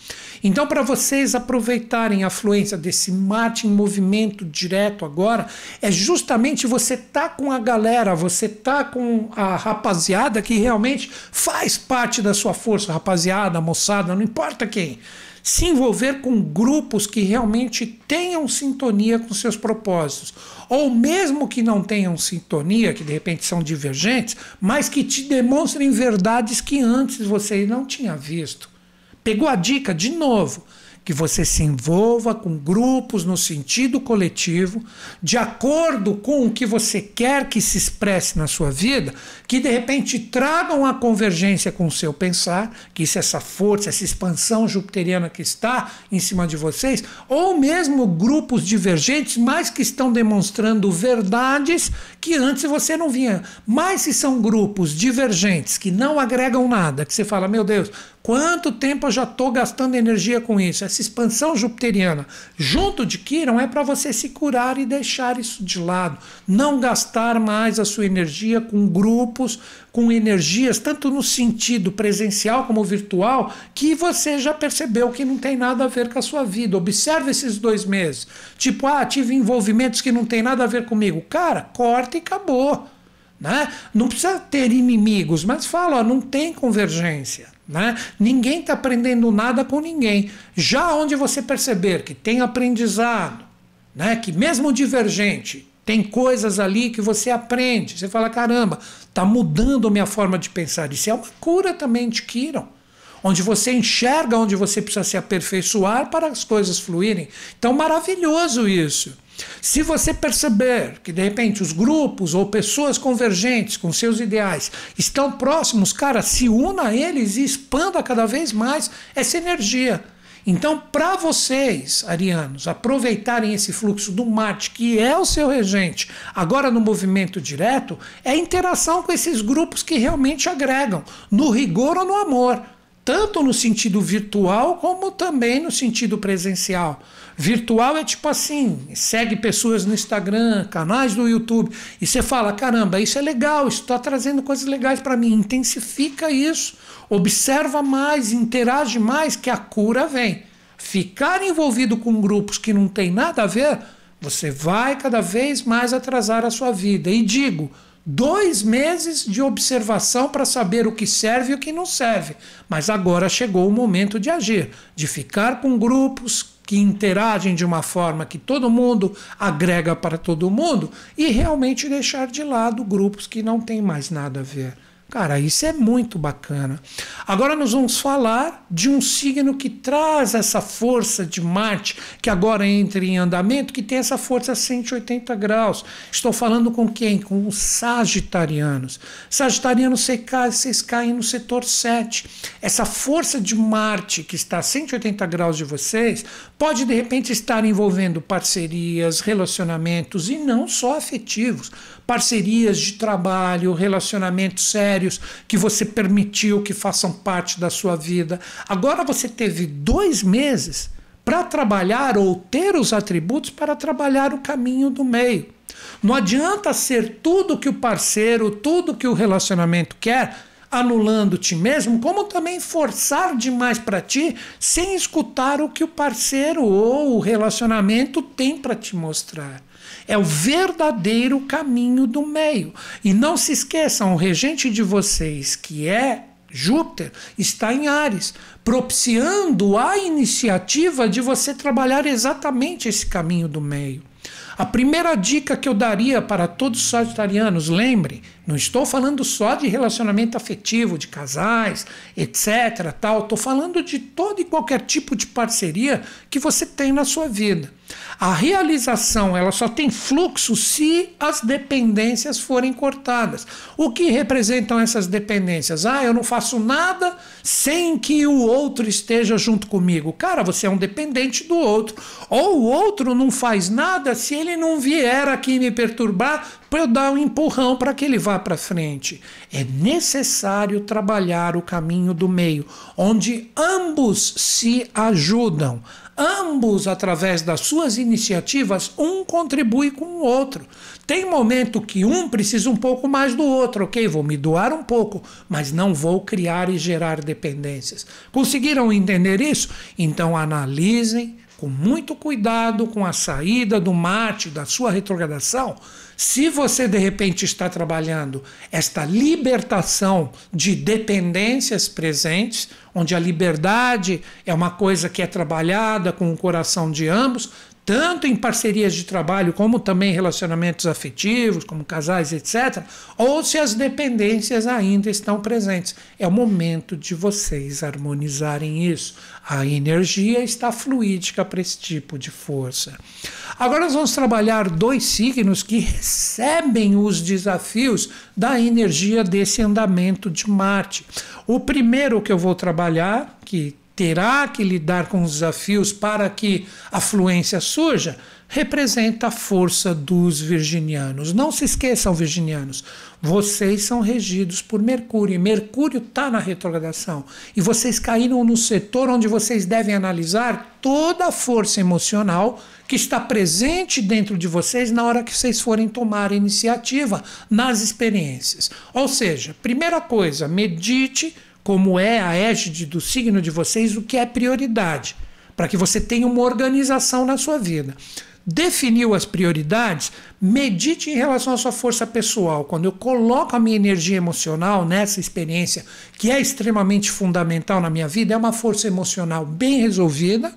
Então, para vocês aproveitarem a fluência desse Marte em movimento direto agora, é justamente você tá com a galera, você tá com a rapaziada que realmente faz parte da sua força, rapaziada, moçada, não importa quem se envolver com grupos que realmente tenham sintonia com seus propósitos, ou mesmo que não tenham sintonia, que de repente são divergentes, mas que te demonstrem verdades que antes você não tinha visto. Pegou a dica de novo? que você se envolva com grupos no sentido coletivo, de acordo com o que você quer que se expresse na sua vida, que de repente tragam a convergência com o seu pensar, que isso é essa força, essa expansão jupiteriana que está em cima de vocês, ou mesmo grupos divergentes, mas que estão demonstrando verdades que antes você não vinha. Mas se são grupos divergentes que não agregam nada, que você fala, meu Deus, Quanto tempo eu já estou gastando energia com isso? Essa expansão jupiteriana junto de Quirón é para você se curar e deixar isso de lado. Não gastar mais a sua energia com grupos, com energias, tanto no sentido presencial como virtual, que você já percebeu que não tem nada a ver com a sua vida. Observe esses dois meses. Tipo, ah, tive envolvimentos que não tem nada a ver comigo. Cara, corta e acabou. Né? Não precisa ter inimigos, mas fala, ó, não tem convergência. Né? Ninguém está aprendendo nada com ninguém. Já onde você perceber que tem aprendizado, né? que mesmo divergente, tem coisas ali que você aprende. Você fala: caramba, está mudando minha forma de pensar. Isso é uma cura também de Kiron. Onde você enxerga onde você precisa se aperfeiçoar para as coisas fluírem. Então, maravilhoso isso. Se você perceber que, de repente, os grupos ou pessoas convergentes com seus ideais estão próximos, cara, se una a eles e expanda cada vez mais essa energia. Então, para vocês, arianos, aproveitarem esse fluxo do Marte, que é o seu regente, agora no movimento direto, é interação com esses grupos que realmente agregam, no rigor ou no amor, tanto no sentido virtual como também no sentido presencial. Virtual é tipo assim, segue pessoas no Instagram, canais do YouTube, e você fala, caramba, isso é legal, isso está trazendo coisas legais para mim. Intensifica isso, observa mais, interage mais, que a cura vem. Ficar envolvido com grupos que não tem nada a ver, você vai cada vez mais atrasar a sua vida. E digo, dois meses de observação para saber o que serve e o que não serve. Mas agora chegou o momento de agir, de ficar com grupos que interagem de uma forma que todo mundo agrega para todo mundo e realmente deixar de lado grupos que não têm mais nada a ver. Cara, isso é muito bacana. Agora nós vamos falar de um signo que traz essa força de Marte, que agora entra em andamento, que tem essa força a 180 graus. Estou falando com quem? Com os sagitarianos. Sagitarianos, vocês caem no setor 7. Essa força de Marte, que está a 180 graus de vocês, pode de repente estar envolvendo parcerias, relacionamentos e não só afetivos, parcerias de trabalho, relacionamentos sérios mistérios que você permitiu que façam parte da sua vida. Agora você teve dois meses para trabalhar ou ter os atributos para trabalhar o caminho do meio. Não adianta ser tudo que o parceiro, tudo que o relacionamento quer, anulando te mesmo, como também forçar demais para ti sem escutar o que o parceiro ou o relacionamento tem para te mostrar. É o verdadeiro caminho do meio. E não se esqueçam, o regente de vocês, que é Júpiter, está em Ares, propiciando a iniciativa de você trabalhar exatamente esse caminho do meio. A primeira dica que eu daria para todos os sagitarianos, lembrem, não estou falando só de relacionamento afetivo, de casais, etc, tal, estou falando de todo e qualquer tipo de parceria que você tem na sua vida. A realização ela só tem fluxo se as dependências forem cortadas. O que representam essas dependências? Ah, eu não faço nada sem que o outro esteja junto comigo. Cara, você é um dependente do outro. Ou o outro não faz nada se ele não vier aqui me perturbar para eu dar um empurrão para que ele vá para frente. É necessário trabalhar o caminho do meio, onde ambos se ajudam Ambos, através das suas iniciativas, um contribui com o outro. Tem momento que um precisa um pouco mais do outro, ok? Vou me doar um pouco, mas não vou criar e gerar dependências. Conseguiram entender isso? Então analisem com muito cuidado com a saída do mate da sua retrogradação se você de repente está trabalhando esta libertação de dependências presentes, onde a liberdade é uma coisa que é trabalhada com o coração de ambos, tanto em parcerias de trabalho como também relacionamentos afetivos, como casais, etc., ou se as dependências ainda estão presentes. É o momento de vocês harmonizarem isso. A energia está fluídica para esse tipo de força. Agora nós vamos trabalhar dois signos que recebem os desafios da energia desse andamento de Marte. O primeiro que eu vou trabalhar, que terá que lidar com os desafios para que a fluência surja, representa a força dos virginianos. Não se esqueçam, virginianos, vocês são regidos por Mercúrio, e Mercúrio está na retrogradação. E vocês caíram no setor onde vocês devem analisar toda a força emocional que está presente dentro de vocês na hora que vocês forem tomar iniciativa nas experiências. Ou seja, primeira coisa, medite como é a égide do signo de vocês, o que é prioridade, para que você tenha uma organização na sua vida. Definiu as prioridades, medite em relação à sua força pessoal. Quando eu coloco a minha energia emocional nessa experiência, que é extremamente fundamental na minha vida, é uma força emocional bem resolvida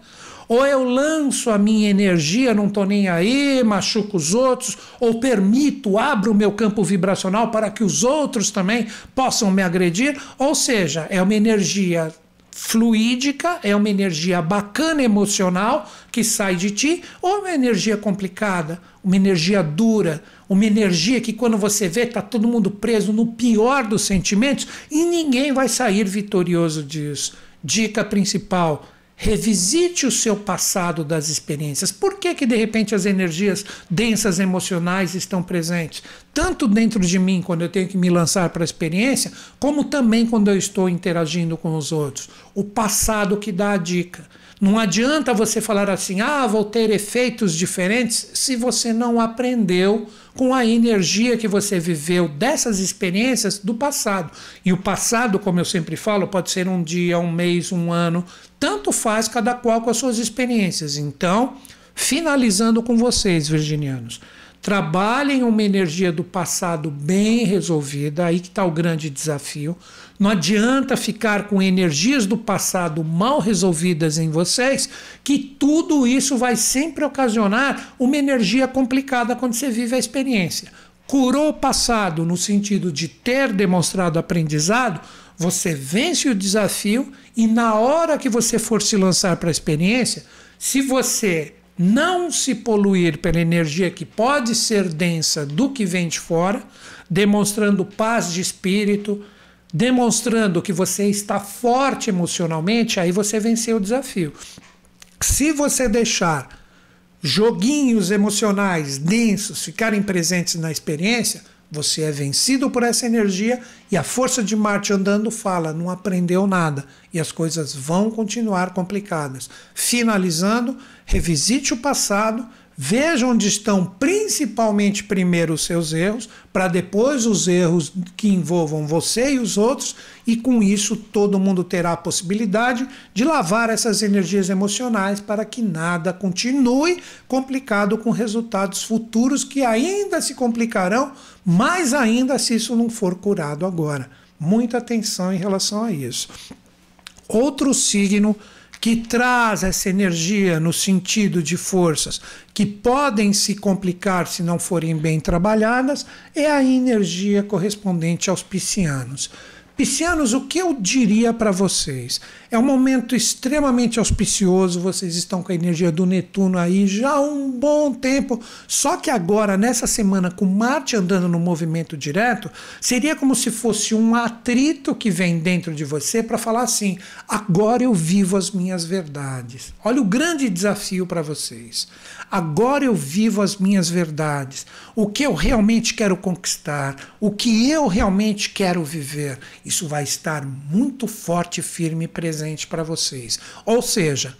ou eu lanço a minha energia, não estou nem aí, machuco os outros, ou permito, abro o meu campo vibracional para que os outros também possam me agredir. Ou seja, é uma energia fluídica, é uma energia bacana emocional que sai de ti, ou é uma energia complicada, uma energia dura, uma energia que quando você vê está todo mundo preso no pior dos sentimentos e ninguém vai sair vitorioso disso. Dica principal: Revisite o seu passado das experiências. Por que que de repente as energias densas emocionais estão presentes? Tanto dentro de mim quando eu tenho que me lançar para a experiência, como também quando eu estou interagindo com os outros. O passado que dá a dica. Não adianta você falar assim, ah, vou ter efeitos diferentes, se você não aprendeu com a energia que você viveu dessas experiências do passado. E o passado, como eu sempre falo, pode ser um dia, um mês, um ano, tanto faz cada qual com as suas experiências. Então, finalizando com vocês, virginianos. Trabalhem uma energia do passado bem resolvida, aí que está o grande desafio. Não adianta ficar com energias do passado mal resolvidas em vocês, que tudo isso vai sempre ocasionar uma energia complicada quando você vive a experiência. Curou o passado no sentido de ter demonstrado aprendizado, você vence o desafio e na hora que você for se lançar para a experiência, se você não se poluir pela energia que pode ser densa do que vem de fora, demonstrando paz de espírito, demonstrando que você está forte emocionalmente, aí você venceu o desafio. Se você deixar joguinhos emocionais densos ficarem presentes na experiência, você é vencido por essa energia e a força de Marte andando fala, não aprendeu nada e as coisas vão continuar complicadas. Finalizando, revisite o passado Veja onde estão principalmente primeiro os seus erros, para depois os erros que envolvam você e os outros, e com isso todo mundo terá a possibilidade de lavar essas energias emocionais para que nada continue complicado com resultados futuros que ainda se complicarão, mais ainda se isso não for curado agora. Muita atenção em relação a isso. Outro signo que traz essa energia no sentido de forças que podem se complicar se não forem bem trabalhadas, é a energia correspondente aos piscianos. Piscianos, o que eu diria para vocês? É um momento extremamente auspicioso, vocês estão com a energia do Netuno aí já há um bom tempo, só que agora, nessa semana, com Marte andando no movimento direto, seria como se fosse um atrito que vem dentro de você para falar assim: agora eu vivo as minhas verdades. Olha o grande desafio para vocês. Agora eu vivo as minhas verdades o que eu realmente quero conquistar, o que eu realmente quero viver. Isso vai estar muito forte, firme e presente para vocês. Ou seja,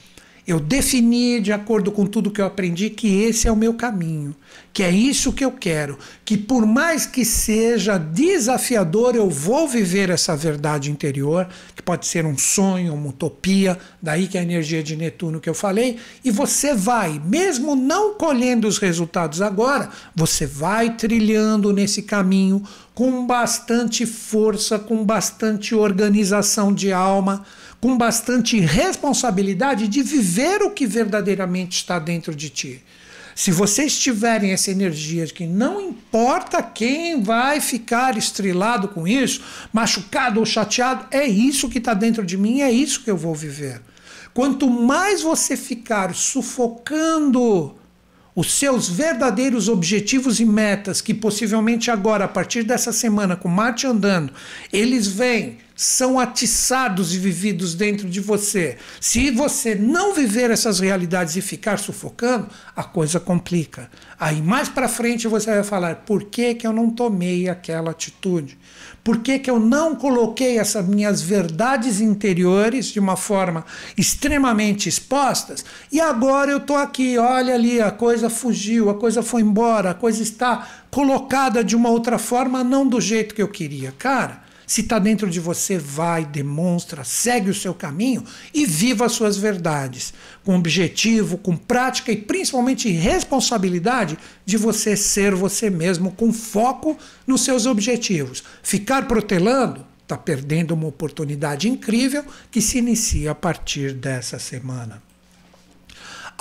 eu defini, de acordo com tudo que eu aprendi, que esse é o meu caminho, que é isso que eu quero, que por mais que seja desafiador, eu vou viver essa verdade interior, que pode ser um sonho, uma utopia, daí que a energia de Netuno que eu falei, e você vai, mesmo não colhendo os resultados agora, você vai trilhando nesse caminho com bastante força, com bastante organização de alma com bastante responsabilidade de viver o que verdadeiramente está dentro de ti. Se vocês tiverem essa energia de que não importa quem vai ficar estrelado com isso, machucado ou chateado, é isso que está dentro de mim, é isso que eu vou viver. Quanto mais você ficar sufocando os seus verdadeiros objetivos e metas, que possivelmente agora, a partir dessa semana, com Marte andando, eles vêm são atiçados e vividos dentro de você. Se você não viver essas realidades e ficar sufocando, a coisa complica. Aí mais para frente você vai falar: por que, que eu não tomei aquela atitude? Por que, que eu não coloquei essas minhas verdades interiores de uma forma extremamente expostas? E agora eu estou aqui, olha ali, a coisa fugiu, a coisa foi embora, a coisa está colocada de uma outra forma, não do jeito que eu queria. Cara se está dentro de você, vai, demonstra, segue o seu caminho e viva as suas verdades, com objetivo, com prática e principalmente responsabilidade de você ser você mesmo, com foco nos seus objetivos. Ficar protelando está perdendo uma oportunidade incrível que se inicia a partir dessa semana.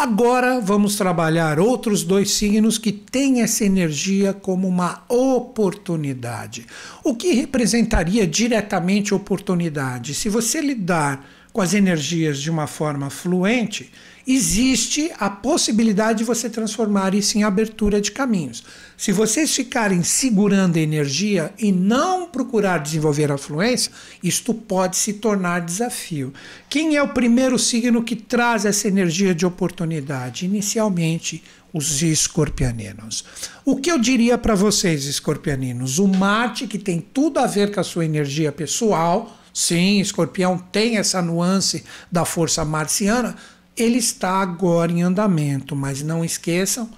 Agora vamos trabalhar outros dois signos que têm essa energia como uma oportunidade. O que representaria diretamente oportunidade? Se você lidar com as energias de uma forma fluente, existe a possibilidade de você transformar isso em abertura de caminhos. Se vocês ficarem segurando a energia e não procurar desenvolver a fluência, isto pode se tornar desafio. Quem é o primeiro signo que traz essa energia de oportunidade? Inicialmente, os escorpianinos. O que eu diria para vocês, escorpianinos? O Marte, que tem tudo a ver com a sua energia pessoal, sim, escorpião tem essa nuance da força marciana ele está agora em andamento, mas não esqueçam,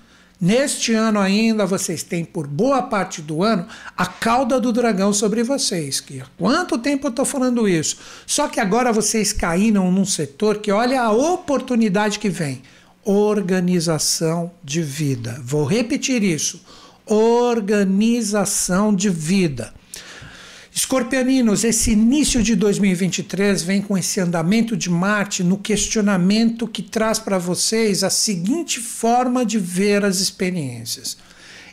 neste ano ainda vocês têm por boa parte do ano a cauda do dragão sobre vocês. Que há quanto tempo eu estou falando isso? Só que agora vocês caíram num setor que olha a oportunidade que vem. Organização de vida. Vou repetir isso. Organização de vida. Escorpianinos, esse início de 2023 vem com esse andamento de Marte no questionamento que traz para vocês a seguinte forma de ver as experiências.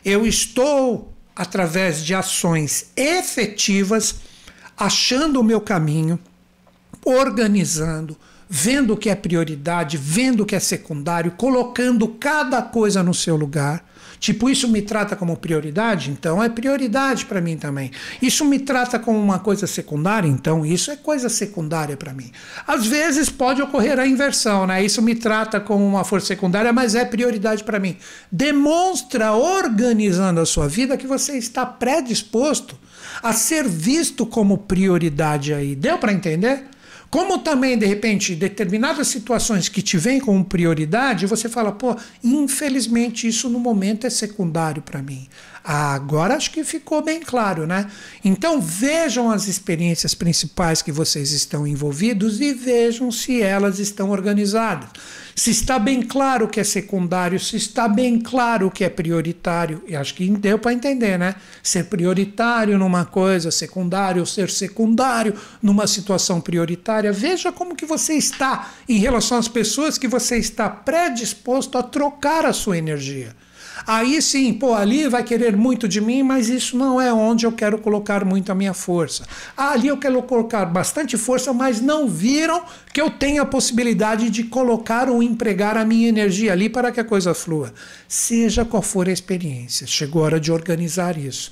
Eu estou, através de ações efetivas, achando o meu caminho, organizando, vendo o que é prioridade, vendo o que é secundário, colocando cada coisa no seu lugar Tipo, isso me trata como prioridade? Então é prioridade para mim também. Isso me trata como uma coisa secundária? Então isso é coisa secundária para mim. Às vezes pode ocorrer a inversão, né? Isso me trata como uma força secundária, mas é prioridade para mim. Demonstra organizando a sua vida que você está predisposto a ser visto como prioridade aí. Deu para entender? Como também, de repente, determinadas situações que te vêm como prioridade, você fala, pô, infelizmente isso no momento é secundário para mim. Ah, agora acho que ficou bem claro, né? Então vejam as experiências principais que vocês estão envolvidos e vejam se elas estão organizadas. Se está bem claro que é secundário, se está bem claro que é prioritário, e acho que deu para entender, né? Ser prioritário numa coisa, secundário, ou ser secundário numa situação prioritária área. Veja como que você está em relação às pessoas que você está predisposto a trocar a sua energia. Aí sim, pô, ali vai querer muito de mim, mas isso não é onde eu quero colocar muito a minha força. Ali eu quero colocar bastante força, mas não viram que eu tenho a possibilidade de colocar ou empregar a minha energia ali para que a coisa flua. Seja qual for a experiência, chegou a hora de organizar isso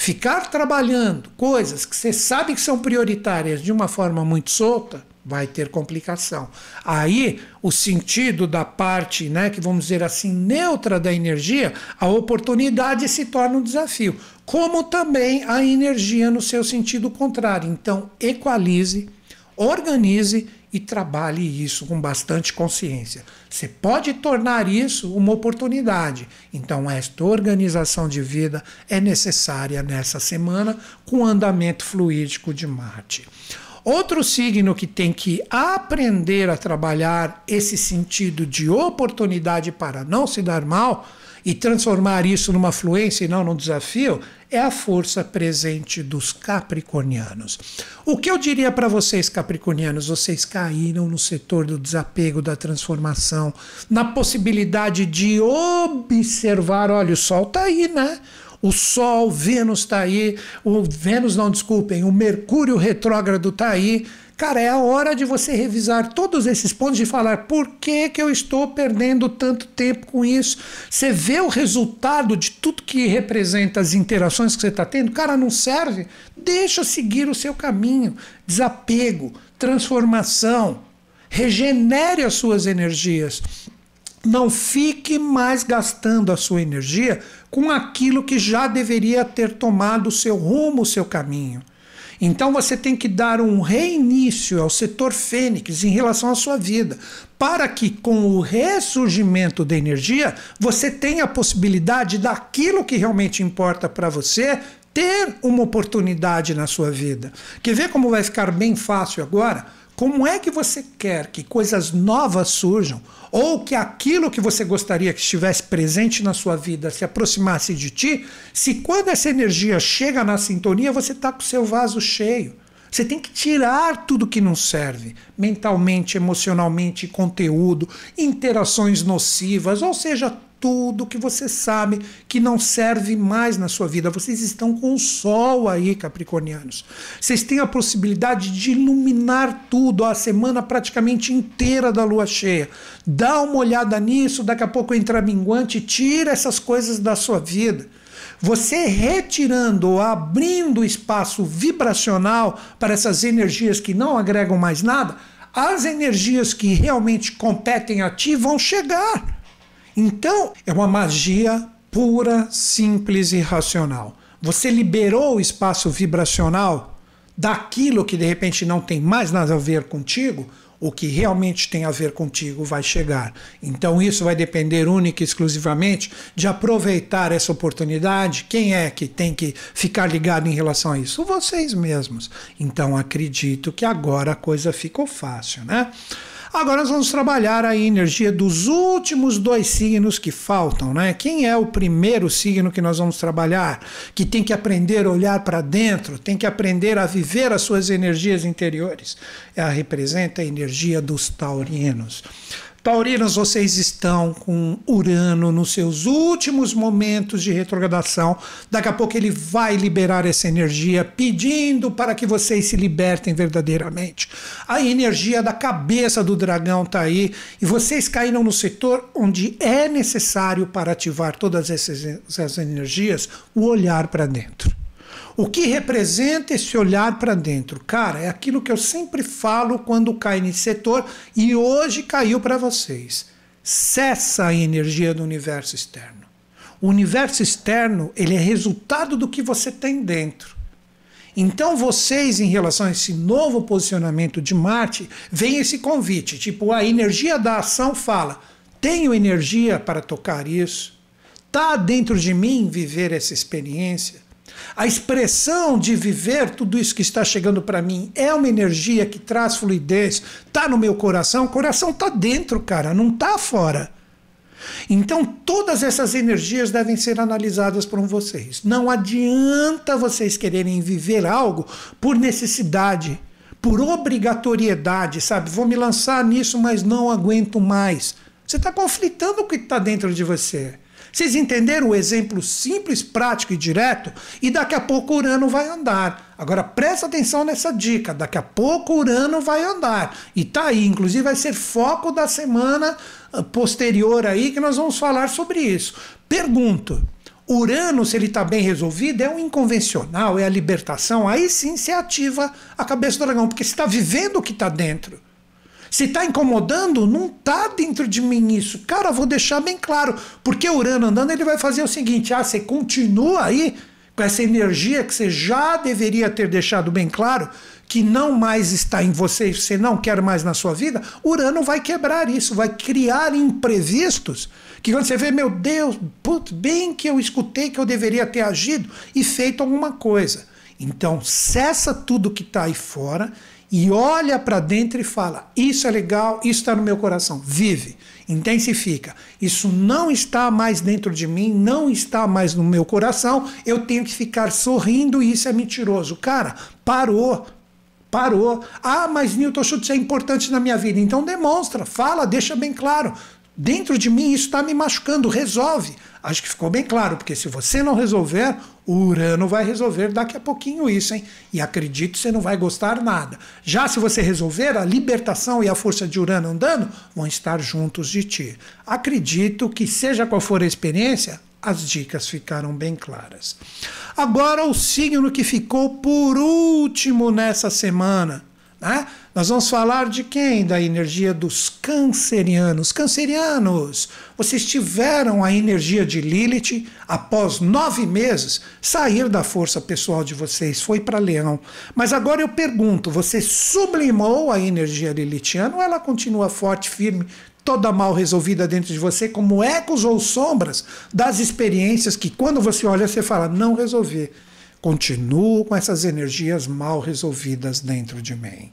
ficar trabalhando coisas que você sabe que são prioritárias de uma forma muito solta, vai ter complicação. Aí, o sentido da parte, né, que vamos dizer assim, neutra da energia, a oportunidade se torna um desafio, como também a energia no seu sentido contrário. Então, equalize, organize e trabalhe isso com bastante consciência. Você pode tornar isso uma oportunidade. Então, esta organização de vida é necessária nessa semana com o andamento fluídico de Marte. Outro signo que tem que aprender a trabalhar esse sentido de oportunidade para não se dar mal e transformar isso numa fluência e não num desafio é a força presente dos capricornianos. O que eu diria para vocês, capricornianos? Vocês caíram no setor do desapego, da transformação, na possibilidade de observar: olha, o sol está aí, né? O Sol, Vênus está aí, o Vênus não, desculpem, o Mercúrio retrógrado está aí. Cara, é a hora de você revisar todos esses pontos e falar por que, que eu estou perdendo tanto tempo com isso. Você vê o resultado de tudo que representa as interações que você está tendo, cara, não serve. Deixa seguir o seu caminho. Desapego, transformação. Regenere as suas energias. Não fique mais gastando a sua energia com aquilo que já deveria ter tomado o seu rumo, o seu caminho. Então você tem que dar um reinício ao setor fênix em relação à sua vida, para que com o ressurgimento da energia você tenha a possibilidade daquilo que realmente importa para você ter uma oportunidade na sua vida. Quer ver como vai ficar bem fácil agora? Como é que você quer que coisas novas surjam ou que aquilo que você gostaria que estivesse presente na sua vida se aproximasse de ti, se quando essa energia chega na sintonia, você está com o seu vaso cheio? Você tem que tirar tudo que não serve, mentalmente, emocionalmente, conteúdo, interações nocivas, ou seja, tudo que você sabe que não serve mais na sua vida. Vocês estão com o sol aí, Capricornianos. Vocês têm a possibilidade de iluminar tudo, a semana praticamente inteira da lua cheia. Dá uma olhada nisso, daqui a pouco entra minguante, tira essas coisas da sua vida. Você retirando, abrindo espaço vibracional para essas energias que não agregam mais nada, as energias que realmente competem a ti vão chegar então, é uma magia pura, simples e racional. Você liberou o espaço vibracional daquilo que de repente não tem mais nada a ver contigo, o que realmente tem a ver contigo vai chegar. Então isso vai depender única e exclusivamente de aproveitar essa oportunidade. Quem é que tem que ficar ligado em relação a isso? Vocês mesmos. Então acredito que agora a coisa ficou fácil, né? Agora nós vamos trabalhar a energia dos últimos dois signos que faltam, né? Quem é o primeiro signo que nós vamos trabalhar? Que tem que aprender a olhar para dentro, tem que aprender a viver as suas energias interiores. Ela é representa a energia dos taurinos. Taurinos, vocês estão com Urano nos seus últimos momentos de retrogradação. Daqui a pouco ele vai liberar essa energia, pedindo para que vocês se libertem verdadeiramente. A energia da cabeça do dragão está aí e vocês caíram no setor onde é necessário para ativar todas essas, essas energias o olhar para dentro. O que representa esse olhar para dentro? Cara, é aquilo que eu sempre falo quando cai nesse setor e hoje caiu para vocês. Cessa a energia do universo externo. O universo externo, ele é resultado do que você tem dentro. Então, vocês, em relação a esse novo posicionamento de Marte, vem esse convite. Tipo, a energia da ação fala: tenho energia para tocar isso? Está dentro de mim viver essa experiência? A expressão de viver tudo isso que está chegando para mim é uma energia que traz fluidez, tá no meu coração, o coração tá dentro, cara, não tá fora. Então, todas essas energias devem ser analisadas por vocês. Não adianta vocês quererem viver algo por necessidade, por obrigatoriedade, sabe? Vou me lançar nisso, mas não aguento mais. Você está conflitando com o que está dentro de você. Vocês entenderam o exemplo simples, prático e direto? E daqui a pouco o Urano vai andar. Agora presta atenção nessa dica. Daqui a pouco o Urano vai andar. E tá aí, inclusive vai ser foco da semana ah, posterior aí que nós vamos falar sobre isso. Pergunto. Urano, se ele está bem resolvido, é um inconvencional, é a libertação. Aí sim se ativa a cabeça do dragão, porque você está vivendo o que está dentro. Se está incomodando, não está dentro de mim isso. Cara, vou deixar bem claro. Porque Urano andando, ele vai fazer o seguinte: ah, você continua aí com essa energia que você já deveria ter deixado bem claro, que não mais está em você, você não quer mais na sua vida. Urano vai quebrar isso, vai criar imprevistos. Que quando você vê, meu Deus, putz, bem que eu escutei que eu deveria ter agido e feito alguma coisa. Então, cessa tudo que está aí fora e olha para dentro e fala: Isso é legal, isso está no meu coração. Vive, intensifica. Isso não está mais dentro de mim, não está mais no meu coração. Eu tenho que ficar sorrindo e isso é mentiroso. Cara, parou. Parou. Ah, mas Newton Schultz é importante na minha vida. Então demonstra, fala, deixa bem claro dentro de mim isso está me machucando, resolve. Acho que ficou bem claro, porque se você não resolver, o Urano vai resolver daqui a pouquinho isso, hein? E acredito que você não vai gostar nada. Já se você resolver, a libertação e a força de Urano andando vão estar juntos de ti. Acredito que, seja qual for a experiência, as dicas ficaram bem claras. Agora, o signo que ficou por último nessa semana né? Nós vamos falar de quem? Da energia dos cancerianos. Cancerianos, vocês tiveram a energia de Lilith após nove meses sair da força pessoal de vocês, foi para Leão. Mas agora eu pergunto: você sublimou a energia lilithiana ou ela continua forte, firme, toda mal resolvida dentro de você, como ecos ou sombras das experiências que, quando você olha, você fala, não resolver. Continuo com essas energias mal resolvidas dentro de mim.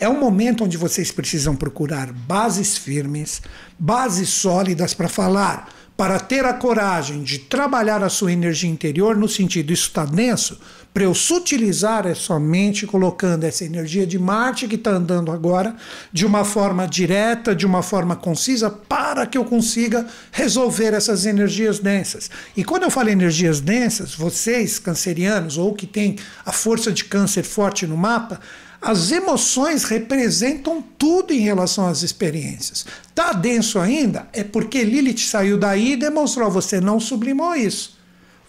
É um momento onde vocês precisam procurar bases firmes, bases sólidas para falar para ter a coragem de trabalhar a sua energia interior no sentido isso está denso, para eu sutilizar é somente colocando essa energia de Marte que está andando agora de uma forma direta, de uma forma concisa, para que eu consiga resolver essas energias densas. E quando eu falo energias densas, vocês cancerianos ou que têm a força de câncer forte no mapa, as emoções representam tudo em relação às experiências. Tá denso ainda? É porque Lilith saiu daí e demonstrou: você não sublimou isso.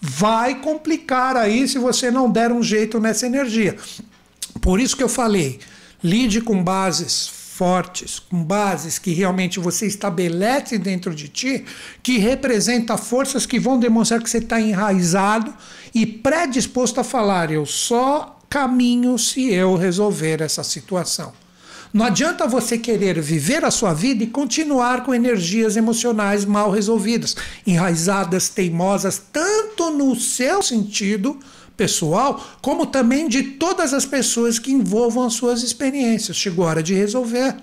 Vai complicar aí se você não der um jeito nessa energia. Por isso que eu falei: lide com bases fortes, com bases que realmente você estabelece dentro de ti, que representa forças que vão demonstrar que você está enraizado e predisposto a falar: eu só caminho se eu resolver essa situação. Não adianta você querer viver a sua vida e continuar com energias emocionais mal resolvidas, enraizadas, teimosas, tanto no seu sentido pessoal, como também de todas as pessoas que envolvam as suas experiências. Chegou a hora de resolver.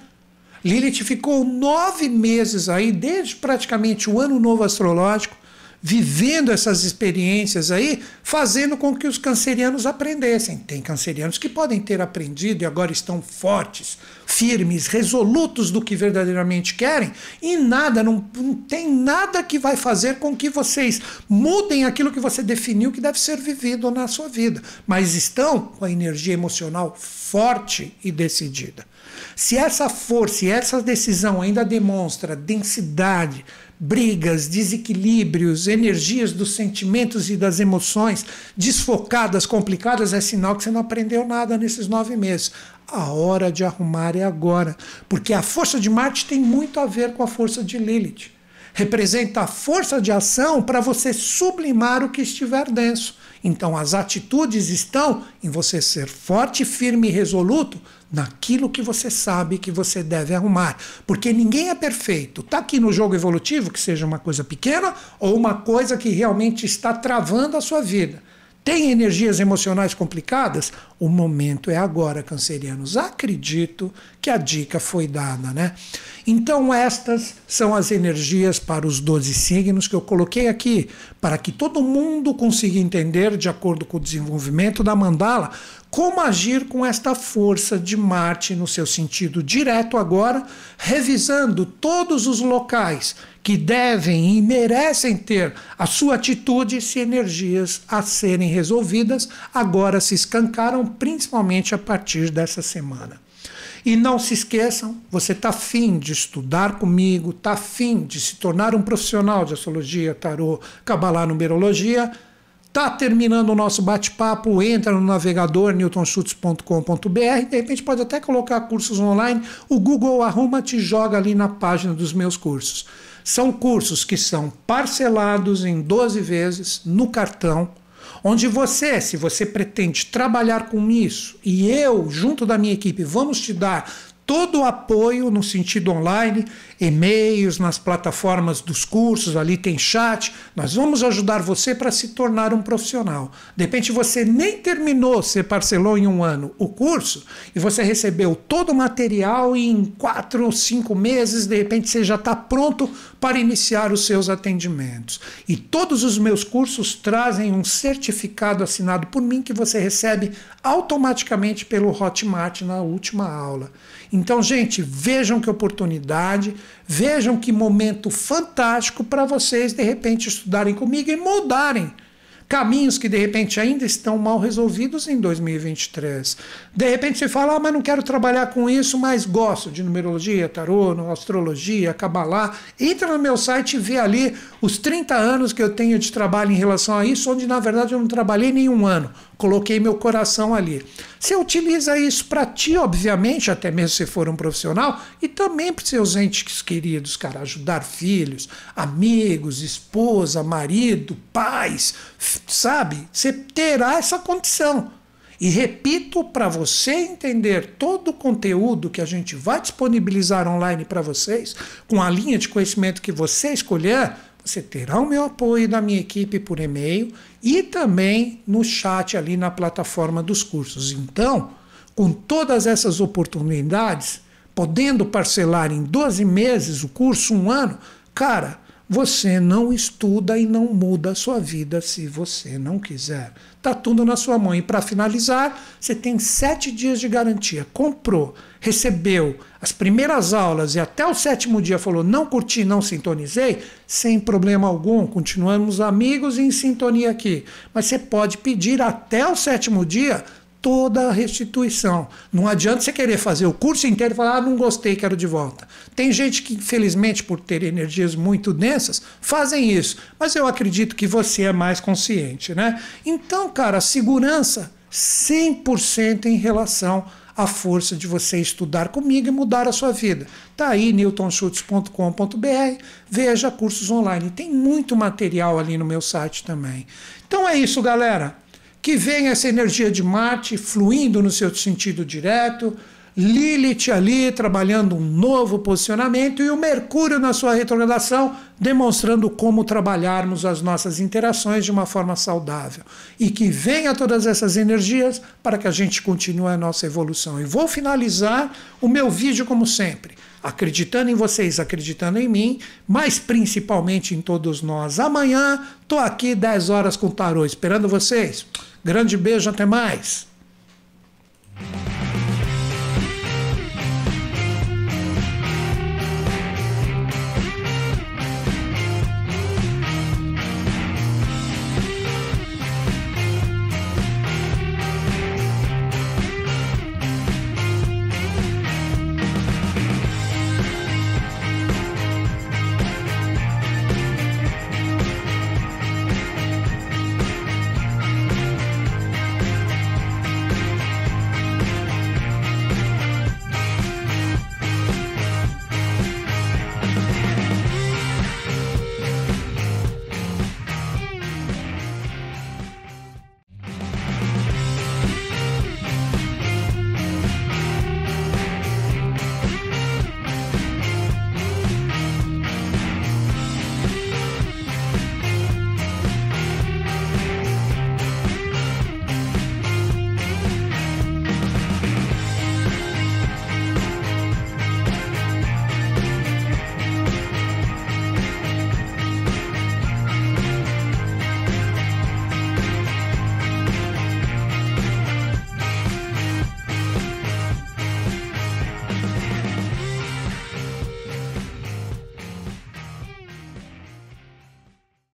Lilith ficou nove meses aí, desde praticamente o ano novo astrológico, vivendo essas experiências aí, fazendo com que os cancerianos aprendessem. Tem cancerianos que podem ter aprendido e agora estão fortes, firmes, resolutos do que verdadeiramente querem, e nada, não, não tem nada que vai fazer com que vocês mudem aquilo que você definiu que deve ser vivido na sua vida, mas estão com a energia emocional forte e decidida. Se essa força, e essa decisão ainda demonstra densidade, brigas, desequilíbrios, energias dos sentimentos e das emoções desfocadas, complicadas, é sinal que você não aprendeu nada nesses nove meses. A hora de arrumar é agora, porque a força de Marte tem muito a ver com a força de Lilith. Representa a força de ação para você sublimar o que estiver denso. Então, as atitudes estão em você ser forte, firme e resoluto naquilo que você sabe que você deve arrumar. Porque ninguém é perfeito. Está aqui no jogo evolutivo, que seja uma coisa pequena ou uma coisa que realmente está travando a sua vida. Tem energias emocionais complicadas? O momento é agora, cancerianos. Acredito que a dica foi dada, né? Então, estas são as energias para os 12 signos que eu coloquei aqui, para que todo mundo consiga entender, de acordo com o desenvolvimento da mandala, como agir com esta força de Marte no seu sentido direto agora, revisando todos os locais que devem e merecem ter a sua atitude se energias a serem resolvidas agora se escancaram, principalmente a partir dessa semana. E não se esqueçam, você está afim de estudar comigo, está afim de se tornar um profissional de astrologia, tarô, cabalá, numerologia, Tá terminando o nosso bate-papo, entra no navegador newtonschutz.com.br, de repente pode até colocar cursos online, o Google arruma, te joga ali na página dos meus cursos. São cursos que são parcelados em 12 vezes no cartão, onde você, se você pretende trabalhar com isso, e eu, junto da minha equipe, vamos te dar todo o apoio no sentido online, e-mails, nas plataformas dos cursos, ali tem chat. Nós vamos ajudar você para se tornar um profissional. De repente você nem terminou, você parcelou em um ano o curso e você recebeu todo o material e em quatro ou cinco meses, de repente você já está pronto para iniciar os seus atendimentos. E todos os meus cursos trazem um certificado assinado por mim que você recebe automaticamente pelo Hotmart na última aula. Então, gente, vejam que oportunidade, vejam que momento fantástico para vocês de repente estudarem comigo e moldarem caminhos que de repente ainda estão mal resolvidos em 2023. De repente você fala, ah, mas não quero trabalhar com isso, mas gosto de numerologia, tarô, astrologia, cabalá. Entra no meu site e vê ali os 30 anos que eu tenho de trabalho em relação a isso, onde na verdade eu não trabalhei nenhum ano coloquei meu coração ali. Você utiliza isso para ti, obviamente, até mesmo se for um profissional, e também para seus entes queridos, cara, ajudar filhos, amigos, esposa, marido, pais, sabe? Você terá essa condição. E repito, para você entender todo o conteúdo que a gente vai disponibilizar online para vocês, com a linha de conhecimento que você escolher, você terá o meu apoio da minha equipe por e-mail e também no chat ali na plataforma dos cursos. Então, com todas essas oportunidades, podendo parcelar em 12 meses o curso, um ano, cara, você não estuda e não muda a sua vida se você não quiser. Está tudo na sua mão. E para finalizar, você tem sete dias de garantia. Comprou, recebeu as primeiras aulas e até o sétimo dia falou não curti, não sintonizei, sem problema algum, continuamos amigos e em sintonia aqui. Mas você pode pedir até o sétimo dia toda a restituição. Não adianta você querer fazer o curso inteiro e falar, ah, não gostei, quero de volta. Tem gente que, infelizmente, por ter energias muito densas, fazem isso. Mas eu acredito que você é mais consciente, né? Então, cara, segurança 100% em relação à força de você estudar comigo e mudar a sua vida. Tá aí newtonschutz.com.br, veja cursos online. Tem muito material ali no meu site também. Então é isso, galera que vem essa energia de Marte fluindo no seu sentido direto, Lilith ali trabalhando um novo posicionamento e o Mercúrio na sua retrogradação demonstrando como trabalharmos as nossas interações de uma forma saudável e que venha todas essas energias para que a gente continue a nossa evolução. E vou finalizar o meu vídeo como sempre acreditando em vocês, acreditando em mim, mas principalmente em todos nós. Amanhã estou aqui 10 horas com o tarô esperando vocês. Grande beijo, até mais.